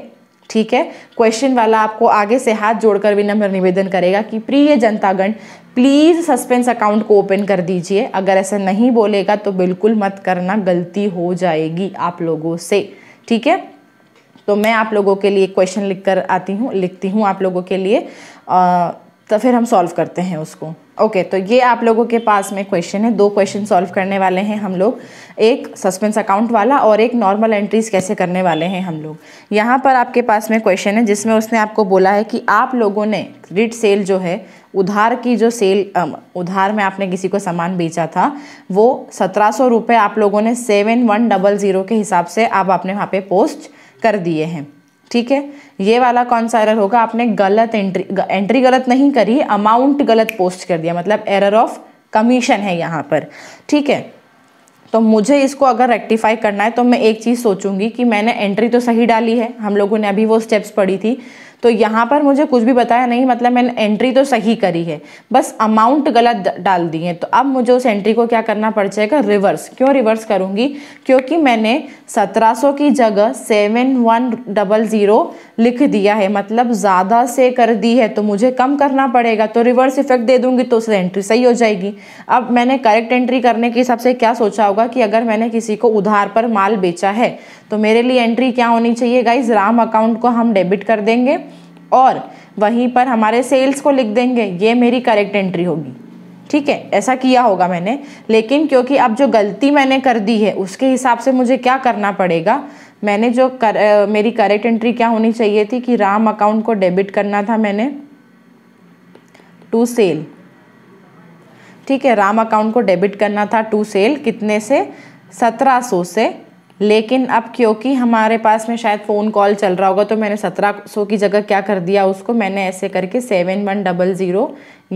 ठीक है क्वेश्चन वाला आपको आगे से हाथ जोड़कर विनम्र निवेदन करेगा कि प्रिय जनतागण प्लीज़ सस्पेंस अकाउंट को ओपन कर दीजिए अगर ऐसा नहीं बोलेगा तो बिल्कुल मत करना गलती हो जाएगी आप लोगों से ठीक है तो मैं आप लोगों के लिए क्वेश्चन लिख कर आती हूँ लिखती हूँ आप लोगों के लिए आ, तो फिर हम सॉल्व करते हैं उसको ओके okay, तो ये आप लोगों के पास में क्वेश्चन है दो क्वेश्चन सॉल्व करने वाले हैं हम लोग एक सस्पेंस अकाउंट वाला और एक नॉर्मल एंट्रीज कैसे करने वाले हैं हम लोग यहाँ पर आपके पास में क्वेश्चन है जिसमें उसने आपको बोला है कि आप लोगों ने क्रेडिट सेल जो है उधार की जो सेल उधार में आपने किसी को सामान बेचा था वो सत्रह सौ आप लोगों ने सेवन वन डबल ज़ीरो के हिसाब से आप अपने वहाँ पर पोस्ट कर दिए हैं ठीक है ये वाला कौन सा एरर होगा आपने गलत एंट्री एंट्री गलत नहीं करी अमाउंट गलत पोस्ट कर दिया मतलब एरर ऑफ कमीशन है यहाँ पर ठीक है तो मुझे इसको अगर रेक्टिफाई करना है तो मैं एक चीज़ सोचूंगी कि मैंने एंट्री तो सही डाली है हम लोगों ने अभी वो स्टेप्स पढ़ी थी तो यहाँ पर मुझे कुछ भी बताया नहीं मतलब मैंने एंट्री तो सही करी है बस अमाउंट गलत डाल दी है तो अब मुझे उस एंट्री को क्या करना पड़ जाएगा रिवर्स क्यों रिवर्स करूँगी क्योंकि मैंने 1700 की जगह सेवन वन डबल ज़ीरो लिख दिया है मतलब ज़्यादा से कर दी है तो मुझे कम करना पड़ेगा तो रिवर्स इफेक्ट दे दूँगी तो उससे एंट्री सही हो जाएगी अब मैंने करेक्ट एंट्री करने के हिसाब से क्या सोचा होगा कि अगर मैंने किसी को उधार पर माल बेचा है तो मेरे लिए एंट्री क्या होनी चाहिए गाइज राम अकाउंट को हम डेबिट कर देंगे और वहीं पर हमारे सेल्स को लिख देंगे ये मेरी करेक्ट एंट्री होगी ठीक है ऐसा किया होगा मैंने लेकिन क्योंकि अब जो गलती मैंने कर दी है उसके हिसाब से मुझे क्या करना पड़ेगा मैंने जो कर आ, मेरी करेक्ट एंट्री क्या होनी चाहिए थी कि राम अकाउंट को डेबिट करना था मैंने टू सेल ठीक है राम अकाउंट को डेबिट करना था टू सेल कितने से सत्रह सौ से लेकिन अब क्योंकि हमारे पास में शायद फ़ोन कॉल चल रहा होगा तो मैंने सत्रह सौ की जगह क्या कर दिया उसको मैंने ऐसे करके सेवन वन डबल ज़ीरो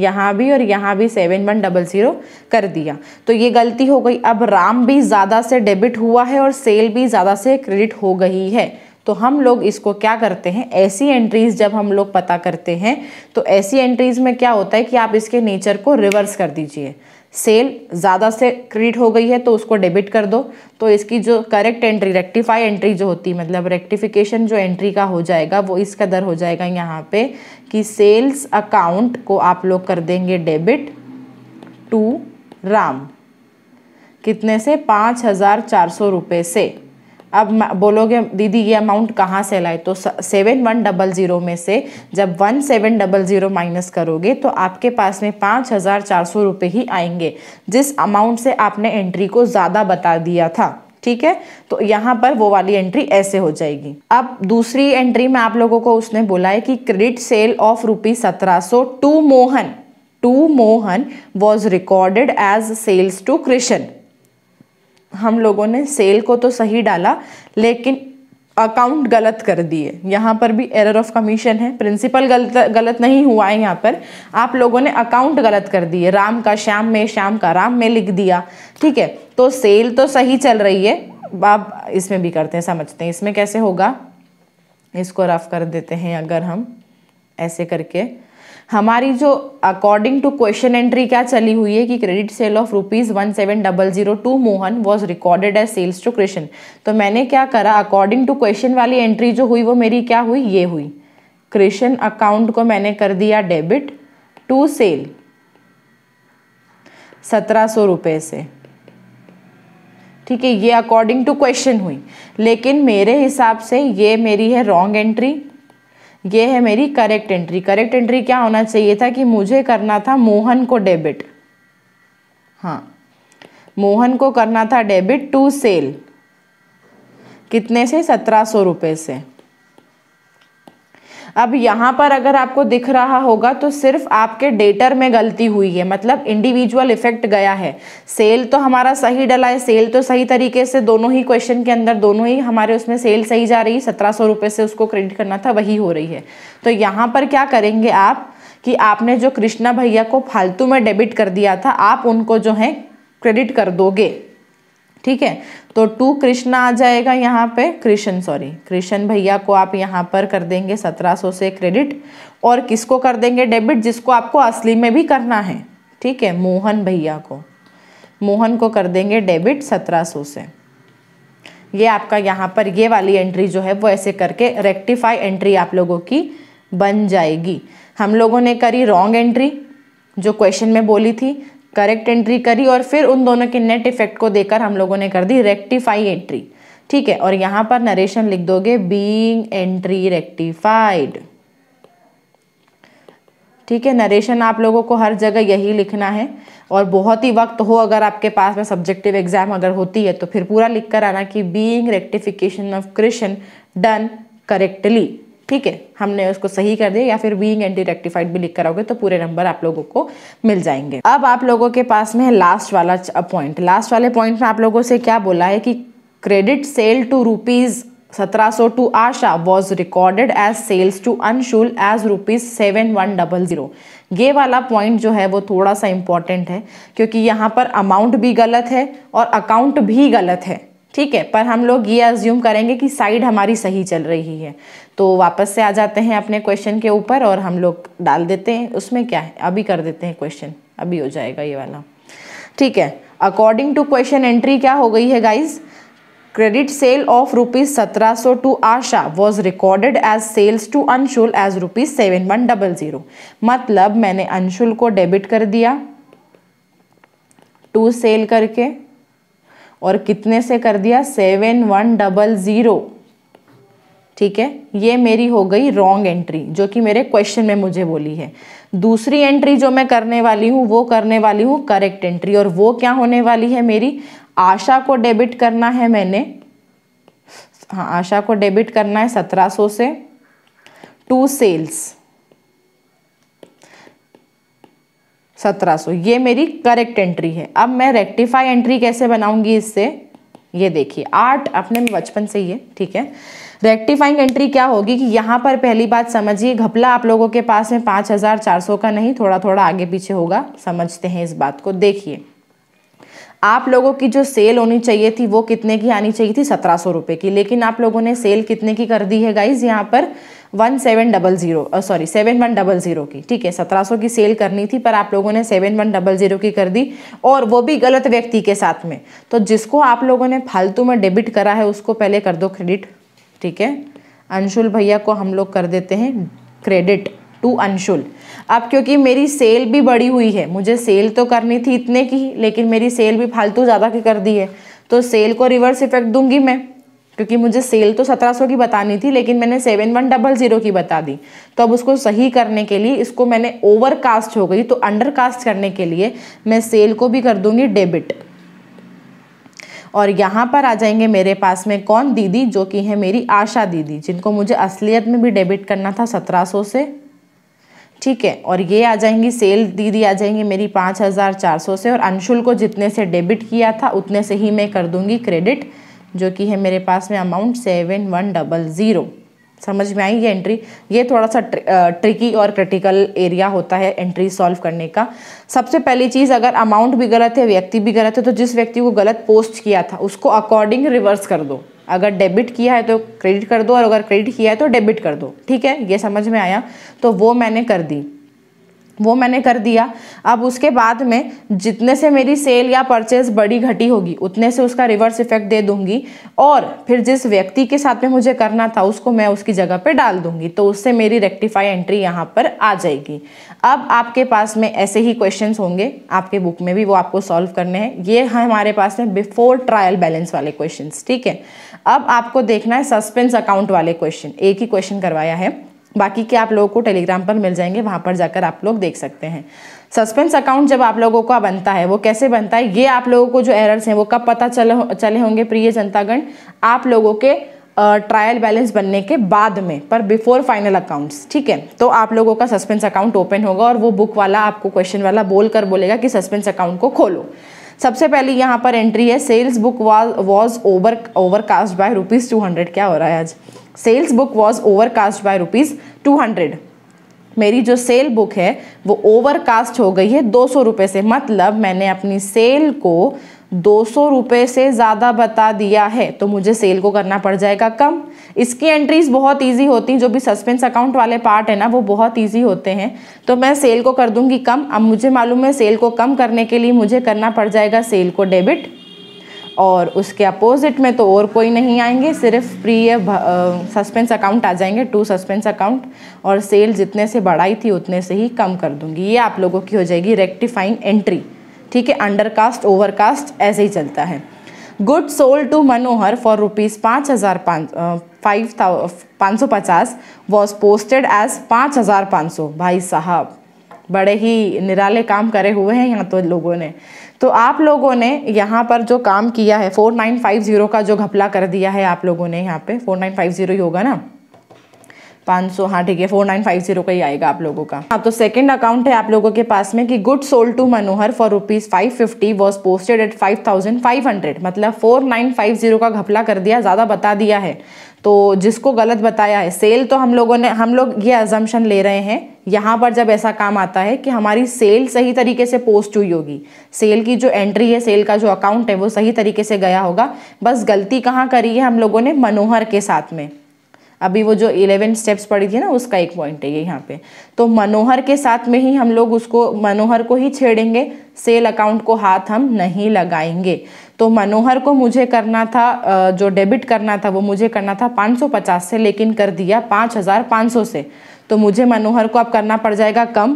यहाँ भी और यहाँ भी सेवन वन डबल ज़ीरो कर दिया तो ये गलती हो गई अब राम भी ज़्यादा से डेबिट हुआ है और सेल भी ज़्यादा से क्रेडिट हो गई है तो हम लोग इसको क्या करते हैं ऐसी एंट्रीज़ जब हम लोग पता करते हैं तो ऐसी एंट्रीज़ में क्या होता है कि आप इसके नेचर को रिवर्स कर दीजिए सेल ज़्यादा से क्रेडिट हो गई है तो उसको डेबिट कर दो तो इसकी जो करेक्ट एंट्री रेक्टिफाई एंट्री जो होती है मतलब रेक्टिफिकेशन जो एंट्री का हो जाएगा वो इस कदर हो जाएगा यहाँ पे कि सेल्स अकाउंट को आप लोग कर देंगे डेबिट टू राम कितने से पाँच हज़ार चार सौ रुपये से अब बोलोगे दीदी ये अमाउंट कहाँ से लाए तो सेवन वन डबल ज़ीरो में से जब one seven double zero minus करोगे तो आपके पास में पाँच हज़ार चार सौ रुपये ही आएंगे जिस अमाउंट से आपने एंट्री को ज़्यादा बता दिया था ठीक है तो यहाँ पर वो वाली एंट्री ऐसे हो जाएगी अब दूसरी एंट्री में आप लोगों को उसने बोला है कि क्रेडिट सेल ऑफ रुपी सत्रह सौ to Mohan to Mohan was recorded as sales to Krishna हम लोगों ने सेल को तो सही डाला लेकिन अकाउंट गलत कर दिए यहाँ पर भी एरर ऑफ कमीशन है प्रिंसिपल गलत गलत नहीं हुआ है यहाँ पर आप लोगों ने अकाउंट गलत कर दिए राम का श्याम में श्याम का राम में लिख दिया ठीक है तो सेल तो सही चल रही है आप इसमें भी करते हैं समझते हैं इसमें कैसे होगा इसको रफ कर देते हैं अगर हम ऐसे करके हमारी जो अकॉर्डिंग टू क्वेश्चन एंट्री क्या चली हुई है कि credit sale of rupees one seven double zero to Mohan was recorded as sales to Krishna तो मैंने क्या करा अकॉर्डिंग टू क्वेश्चन वाली एंट्री जो हुई वो मेरी क्या हुई ये हुई कृष्ण अकाउंट को मैंने कर दिया डेबिट टू सेल सत्रह सौ रुपये से ठीक है ये अकॉर्डिंग टू क्वेश्चन हुई लेकिन मेरे हिसाब से ये मेरी है रॉन्ग एंट्री ये है मेरी करेक्ट एंट्री करेक्ट एंट्री क्या होना चाहिए था कि मुझे करना था मोहन को डेबिट हाँ मोहन को करना था डेबिट टू सेल कितने से सत्रह सौ रुपये से अब यहाँ पर अगर आपको दिख रहा होगा तो सिर्फ आपके डेटर में गलती हुई है मतलब इंडिविजुअल इफेक्ट गया है सेल तो हमारा सही डला है सेल तो सही तरीके से दोनों ही क्वेश्चन के अंदर दोनों ही हमारे उसमें सेल सही जा रही है सत्रह सौ रुपये से उसको क्रेडिट करना था वही हो रही है तो यहाँ पर क्या करेंगे आप कि आपने जो कृष्णा भैया को फालतू में डेबिट कर दिया था आप उनको जो है क्रेडिट कर दोगे ठीक है तो टू कृष्णा आ जाएगा यहाँ पे कृष्ण सॉरी कृष्ण भैया को आप यहाँ पर कर देंगे सत्रह सौ से क्रेडिट और किसको कर देंगे डेबिट जिसको आपको असली में भी करना है ठीक है मोहन भैया को मोहन को कर देंगे डेबिट सत्रह सौ से ये आपका यहाँ पर ये वाली एंट्री जो है वो ऐसे करके रेक्टिफाई एंट्री आप लोगों की बन जाएगी हम लोगों ने करी रॉन्ग एंट्री जो क्वेश्चन में बोली थी करेक्ट एंट्री करी और फिर उन दोनों के नेट इफेक्ट को देकर हम लोगों ने कर दी रेक्टिफाई एंट्री ठीक है और यहाँ पर नरेशन लिख दोगे बीइंग एंट्री रेक्टिफाइड ठीक है नरेशन आप लोगों को हर जगह यही लिखना है और बहुत ही वक्त हो अगर आपके पास में सब्जेक्टिव एग्जाम अगर होती है तो फिर पूरा लिख कर आना कि बीइंग रेक्टिफिकेशन ऑफ क्रिशन डन करेक्टली ठीक है हमने उसको सही कर दिया या फिर बींग एंटी रेक्टिफाइड भी लिख कराओगे तो पूरे नंबर आप लोगों को मिल जाएंगे अब आप लोगों के पास में है लास्ट वाला पॉइंट लास्ट वाले पॉइंट में आप लोगों से क्या बोला है कि क्रेडिट सेल टू रूपीज सत्रह to Asha was recorded as sales to Anshul as rupees seven one double zero ये वाला पॉइंट जो है वो थोड़ा सा इम्पॉर्टेंट है क्योंकि यहाँ पर अमाउंट भी गलत है और अकाउंट भी गलत है ठीक है पर हम लोग ये अज्यूम करेंगे कि साइड हमारी सही चल रही है तो वापस से आ जाते हैं अपने क्वेश्चन के ऊपर और हम लोग डाल देते हैं उसमें क्या है अभी कर देते हैं क्वेश्चन अभी हो जाएगा ये वाला ठीक है अकॉर्डिंग टू क्वेश्चन एंट्री क्या हो गई है guys credit sale of rupees सत्रह सौ to Asha was recorded as sales to Anshul as rupees seven one double zero मतलब मैंने अंशुल को डेबिट कर दिया टू सेल करके और कितने से कर दिया सेवन वन डबल ज़ीरो ठीक है ये मेरी हो गई रॉन्ग एंट्री जो कि मेरे क्वेश्चन में मुझे बोली है दूसरी एंट्री जो मैं करने वाली हूँ वो करने वाली हूँ करेक्ट एंट्री और वो क्या होने वाली है मेरी आशा को डेबिट करना है मैंने हाँ आशा को डेबिट करना है सत्रह सौ से टू सेल्स सत्रह ये मेरी करेक्ट एंट्री है अब मैं रेक्टिफाई एंट्री कैसे बनाऊंगी इससे ये देखिए आर्ट अपने में बचपन से ही है ठीक है रेक्टिफाइंग एंट्री क्या होगी कि यहाँ पर पहली बात समझिए घपला आप लोगों के पास में पाँच हज़ार चार सौ का नहीं थोड़ा थोड़ा आगे पीछे होगा समझते हैं इस बात को देखिए आप लोगों की जो सेल होनी चाहिए थी वो कितने की आनी चाहिए थी सत्रह सौ रुपये की लेकिन आप लोगों ने सेल कितने की कर दी है गाइज यहाँ पर one seven double zero sorry seven one double zero की ठीक है सत्रह सौ की सेल करनी थी पर आप लोगों ने सेवन वन डबल ज़ीरो की कर दी और वो भी गलत व्यक्ति के साथ में तो जिसको आप लोगों ने फालतू में डेबिट करा है उसको पहले कर दो क्रेडिट ठीक है अंशुल भैया को हम लोग कर देते हैं क्रेडिट टू अंशुल अब क्योंकि मेरी सेल भी बड़ी हुई है मुझे सेल तो करनी थी इतने की लेकिन मेरी सेल भी फालतू ज़्यादा की कर दी है तो सेल को रिवर्स इफेक्ट दूंगी मैं क्योंकि मुझे सेल तो 1700 की बतानी थी लेकिन मैंने सेवन वन डबल ज़ीरो की बता दी तो अब उसको सही करने के लिए इसको मैंने ओवर कास्ट हो गई तो अंडर कास्ट करने के लिए मैं सेल को भी कर दूंगी डेबिट और यहाँ पर आ जाएंगे मेरे पास में कौन दीदी जो कि है मेरी आशा दीदी जिनको मुझे असलियत में भी डेबिट करना था सत्रह सौ से ठीक है और ये आ जाएंगी सेल दीदी आ जाएंगी मेरी पाँच हज़ार चार सौ से और अंशुल को जितने से डेबिट किया था उतने से ही मैं कर दूंगी क्रेडिट जो कि है मेरे पास में amount seven one double zero समझ में आई ये एंट्री ये थोड़ा सा ट्र, ट्रिकी और क्रिटिकल एरिया होता है एंट्री सॉल्व करने का सबसे पहली चीज़ अगर अमाउंट भी गलत है व्यक्ति भी गलत है तो जिस व्यक्ति को गलत पोस्ट किया था उसको अकॉर्डिंग रिवर्स कर दो अगर डेबिट किया है तो क्रेडिट कर दो और अगर क्रेडिट किया है तो डेबिट कर दो ठीक है ये समझ में आया तो वो मैंने कर दी वो मैंने कर दिया अब उसके बाद में जितने से मेरी सेल या परचेज बड़ी घटी होगी उतने से उसका रिवर्स इफेक्ट दे दूंगी और फिर जिस व्यक्ति के साथ में मुझे करना था उसको मैं उसकी जगह पे डाल दूंगी तो उससे मेरी रेक्टिफाई एंट्री यहाँ पर आ जाएगी अब आपके पास में ऐसे ही क्वेश्चन होंगे आपके बुक में भी वो आपको सॉल्व करने हैं ये है हमारे पास में बिफोर ट्रायल बैलेंस वाले क्वेश्चन ठीक है अब आपको देखना है सस्पेंस अकाउंट वाले क्वेश्चन एक ही क्वेश्चन करवाया है बाकी के आप लोगों को टेलीग्राम पर मिल जाएंगे वहाँ पर जाकर आप लोग देख सकते हैं सस्पेंस अकाउंट जब आप लोगों का बनता है वो कैसे बनता है ये आप लोगों को जो एरर्स हैं वो कब पता चले चले होंगे प्रिय जनतागण आप लोगों के ट्रायल बैलेंस बनने के बाद में पर बिफोर फाइनल अकाउंट्स ठीक है तो आप लोगों का सस्पेंस अकाउंट ओपन होगा और वो बुक वाला आपको क्वेश्चन वाला बोल कर बोलेगा कि सस्पेंस अकाउंट को खोलो सबसे पहले यहाँ पर एंट्री है sales book was over overcast by rupees two hundred क्या हो रहा है आज sales book was overcast by rupees two hundred मेरी जो सेल बुक है वो ओवरकास्ट हो गई है दो सौ रुपये से मतलब मैंने अपनी सेल को दो सौ रुपये से ज़्यादा बता दिया है तो मुझे सेल को करना पड़ जाएगा कम इसकी एंट्रीज बहुत ईजी होती हैं जो भी सस्पेंस अकाउंट वाले पार्ट है ना वो बहुत ईजी होते हैं तो मैं सेल को कर दूंगी कम अब मुझे मालूम है सेल को कम करने के लिए मुझे करना पड़ जाएगा सेल को डेबिट और उसके अपोजिट में तो और कोई नहीं आएंगे सिर्फ प्री सस्पेंस अकाउंट आ जाएंगे टू सस्पेंस अकाउंट और सेल जितने से बढ़ाई थी उतने से ही कम कर दूंगी ये आप लोगों की हो जाएगी रेक्टिफाइंग एंट्री ठीक है अंडर कास्ट ओवर कास्ट ऐसे ही चलता है good sold to Manohar for rupees पाँच हज़ार पाँच फाइव थाउ पाँच सौ पचास वॉज पोस्टेड एज पाँच हज़ार पाँच सौ भाई साहब बड़े ही निराले काम करे हुए हैं यहाँ तो लोगों ने तो आप लोगों ने यहाँ पर जो काम किया है 4950 का जो घपला कर दिया है आप लोगों ने यहाँ पे 4950 ही होगा ना 500 हाँ ठीक है 4950 का ही आएगा आप लोगों का हाँ तो सेकंड अकाउंट है आप लोगों के पास में कि गुड सोल टू मनोहर मतलब for rupees five fifty was posted at five thousand five hundred मतलब 4950 का घपला कर दिया ज़्यादा बता दिया है तो जिसको गलत बताया है सेल तो हम लोगों ने हम लोग ये अजम्पन ले रहे हैं यहाँ पर जब ऐसा काम आता है कि हमारी सेल सही तरीके से पोस्ट हुई होगी सेल की जो एंट्री है सेल का जो अकाउंट है वो सही तरीके से गया होगा बस गलती कहाँ करी है हम लोगों ने मनोहर के साथ में अभी वो जो इलेवन स्टेप्स पड़ी थी ना उसका एक पॉइंट है ये यहाँ पे तो मनोहर के साथ में ही हम लोग उसको मनोहर को ही छेड़ेंगे सेल अकाउंट को हाथ हम नहीं लगाएंगे तो मनोहर को मुझे करना था जो डेबिट करना था वो मुझे करना था 550 से लेकिन कर दिया 5500 से तो मुझे मनोहर को अब करना पड़ जाएगा कम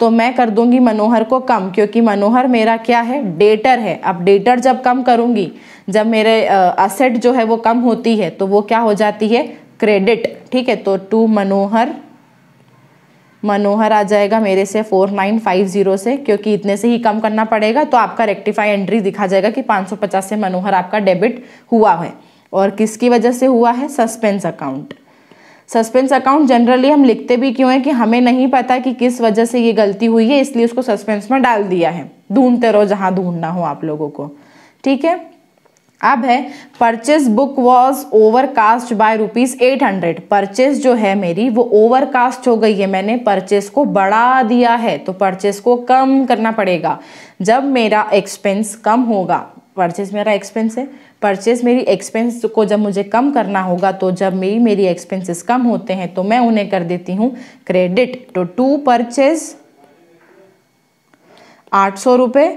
तो मैं कर दूंगी मनोहर को कम क्योंकि मनोहर मेरा क्या है डेटर है अब डेटर जब कम करूंगी जब मेरे असेट जो है वो कम होती है तो वो क्या हो जाती है क्रेडिट ठीक है तो टू मनोहर मनोहर आ जाएगा मेरे से फोर नाइन फाइव ज़ीरो से क्योंकि इतने से ही कम करना पड़ेगा तो आपका रेक्टिफाई एंट्री दिखा जाएगा कि 550 से मनोहर आपका डेबिट हुआ है और किसकी वजह से हुआ है suspense account suspense account generally हम लिखते भी क्यों हैं कि हमें नहीं पता कि किस वजह से ये गलती हुई है इसलिए उसको सस्पेंस में डाल दिया है ढूंढते रहो जहाँ ढूंढना हो आप लोगों को ठीक है अब है purchase book was over cast by rupees eight hundred purchase जो है मेरी वो ओवर कास्ट हो गई है मैंने परचेज को बढ़ा दिया है तो परचेज को कम करना पड़ेगा जब मेरा एक्सपेंस कम होगा परचेज मेरा एक्सपेंस है परचेज मेरी एक्सपेंस को जब मुझे कम करना होगा तो जब मेरी मेरी एक्सपेंसेस कम होते हैं तो मैं उन्हें कर देती हूँ क्रेडिट तो टू परचेज आठ सौ रुपये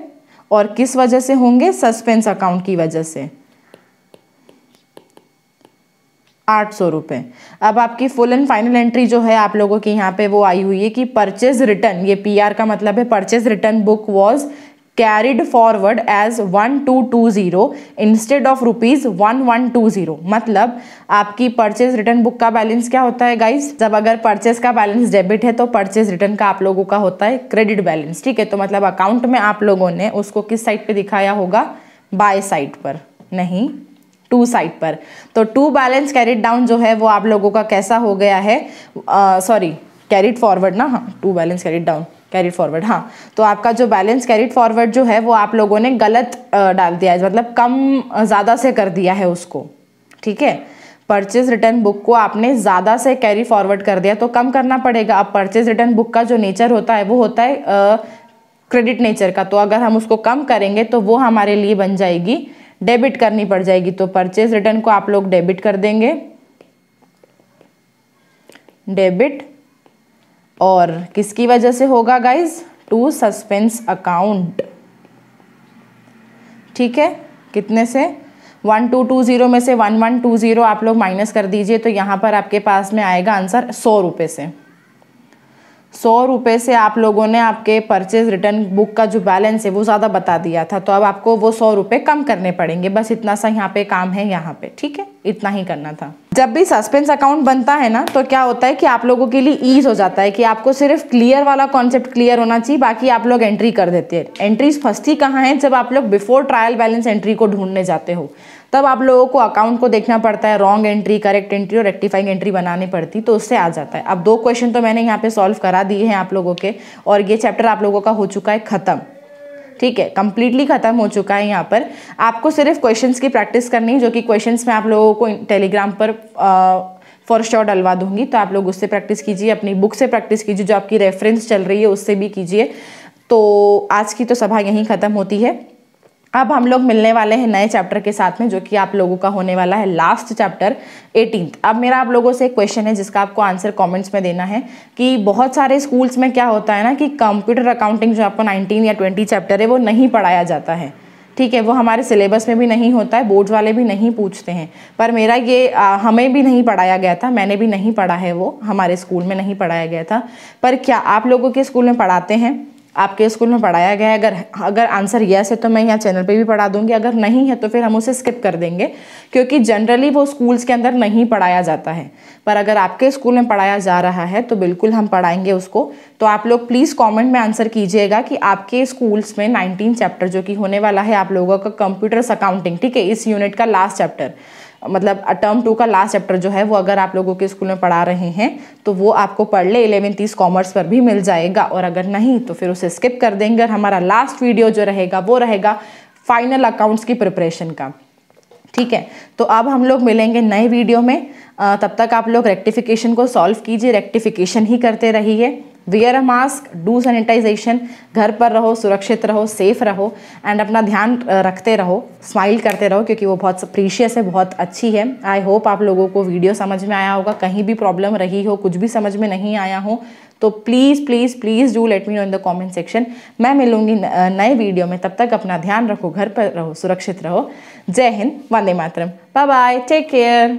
और किस वजह से होंगे सस्पेंस अकाउंट की वजह से आठ सौ रुपये अब आपकी फुल एंड फाइनल एंट्री जो है आप लोगों की यहाँ पे वो आई हुई है कि परचेज रिटर्न ये पीआर का मतलब है purchase return book was carried forward as one two two zero instead of rupees one one two zero मतलब आपकी परचेज रिटर्न बुक का बैलेंस क्या होता है गाइज जब अगर परचेज का बैलेंस डेबिट है तो परचेज रिटर्न का आप लोगों का होता है क्रेडिट बैलेंस ठीक है तो मतलब अकाउंट में आप लोगों ने उसको किस साइड पर दिखाया होगा बाय साइड पर नहीं टू साइड पर तो टू बैलेंस कैरिड डाउन जो है वो आप लोगों का कैसा हो गया है सॉरी कैरिड फॉरवर्ड ना हाँ to balance carried down carried forward हाँ तो आपका जो बैलेंस कैरिड फॉरवर्ड जो है वो आप लोगों ने गलत डाल दिया है मतलब कम ज़्यादा से कर दिया है उसको ठीक है परचेज रिटर्न बुक को आपने ज़्यादा से कैरी फॉरवर्ड कर दिया तो कम करना पड़ेगा अब परचेज रिटर्न बुक का जो नेचर होता है वो होता है क्रेडिट नेचर का तो अगर हम उसको कम करेंगे तो वो हमारे लिए बन जाएगी डेबिट करनी पड़ जाएगी तो परचेज रिटर्न को आप लोग डेबिट कर देंगे डेबिट और किसकी वजह से होगा गाइज टू सस्पेंस अकाउंट ठीक है कितने से वन टू टू ज़ीरो में से वन वन टू ज़ीरो आप लोग माइनस कर दीजिए तो यहाँ पर आपके पास में आएगा आंसर सौ रुपये से सौ रुपये से आप लोगों ने आपके परचेज रिटर्न बुक का जो बैलेंस है वो ज़्यादा बता दिया था तो अब आपको वो सौ रुपये कम करने पड़ेंगे बस इतना सा यहाँ पे काम है यहाँ पे ठीक है इतना ही करना था जब भी सस्पेंस अकाउंट बनता है ना तो क्या होता है कि आप लोगों के लिए ईज हो जाता है कि आपको सिर्फ क्लियर वाला कॉन्सेप्ट क्लियर होना चाहिए बाकी आप लोग एंट्री कर देते हैं एंट्रीज फंसती कहाँ हैं जब आप लोग बिफोर ट्रायल बैलेंस एंट्री को ढूंढने जाते हो तब आप लोगों को अकाउंट को देखना पड़ता है रॉन्ग एंट्री करेक्ट एंट्री और रेक्टिफाइंग एंट्री बनानी पड़ती तो उससे आ जाता है अब दो क्वेश्चन तो मैंने यहाँ पे सॉल्व करा दिए हैं आप लोगों के और ये चैप्टर आप लोगों का हो चुका है ख़त्म ठीक है कंप्लीटली खत्म हो चुका है यहाँ पर आपको सिर्फ क्वेश्चंस की प्रैक्टिस करनी है जो कि क्वेश्चंस मैं आप लोगों को टेलीग्राम पर फॉर श्योर डलवा दूंगी तो आप लोग उससे प्रैक्टिस कीजिए अपनी बुक से प्रैक्टिस कीजिए जो आपकी रेफरेंस चल रही है उससे भी कीजिए तो आज की तो सभा यहीं ख़त्म होती है अब हम लोग मिलने वाले हैं नए चैप्टर के साथ में जो कि आप लोगों का होने वाला है लास्ट चैप्टर एटीन अब मेरा आप लोगों से एक क्वेश्चन है जिसका आपको आंसर कमेंट्स में देना है कि बहुत सारे स्कूल्स में क्या होता है ना कि कंप्यूटर अकाउंटिंग जो आपको नाइनटीन या ट्वेंटी चैप्टर है वो नहीं पढ़ाया जाता है ठीक है वो हमारे सिलेबस में भी नहीं होता है बोर्ड्स वाले भी नहीं पूछते हैं पर मेरा ये आ, हमें भी नहीं पढ़ाया गया था मैंने भी नहीं पढ़ा है वो हमारे स्कूल में नहीं पढ़ाया गया था पर क्या आप लोगों के स्कूल में पढ़ाते हैं आपके स्कूल में पढ़ाया गया है अगर अगर आंसर यस है तो मैं यहाँ चैनल पे भी पढ़ा दूंगी अगर नहीं है तो फिर हम उसे स्किप कर देंगे क्योंकि जनरली वो स्कूल्स के अंदर नहीं पढ़ाया जाता है पर अगर आपके स्कूल में पढ़ाया जा रहा है तो बिल्कुल हम पढ़ाएंगे उसको तो आप लोग प्लीज़ कॉमेंट में आंसर कीजिएगा कि आपके स्कूल्स में नाइनटीन चैप्टर जो कि होने वाला है आप लोगों का कंप्यूटर्स अकाउंटिंग ठीक है इस यूनिट का लास्ट चैप्टर मतलब टर्म टू का लास्ट चैप्टर जो है वो अगर आप लोगों के स्कूल में पढ़ा रहे हैं तो वो आपको पढ़ ले इलेवन तीस कॉमर्स पर भी मिल जाएगा और अगर नहीं तो फिर उसे स्किप कर देंगे और हमारा लास्ट वीडियो जो रहेगा वो रहेगा फाइनल अकाउंट्स की प्रिपरेशन का ठीक है तो अब हम लोग मिलेंगे नए वीडियो में तब तक आप लोग रेक्टिफिकेशन को सॉल्व कीजिए रेक्टिफिकेशन ही करते रहिए wear a mask do sanitization घर पर रहो सुरक्षित रहो सेफ रहो एंड अपना ध्यान रखते रहो स्माइल करते रहो क्योंकि वो बहुत प्रीशियस है बहुत अच्छी है आई होप आप लोगों को वीडियो समझ में आया होगा कहीं भी प्रॉब्लम रही हो कुछ भी समझ में नहीं आया हो तो please please please do let me know in the comment section मैं मिलूंगी नए वीडियो में तब तक अपना ध्यान रखो घर पर रहो सुरक्षित रहो जय हिंद वंदे मातरम बाय बाय टेक केयर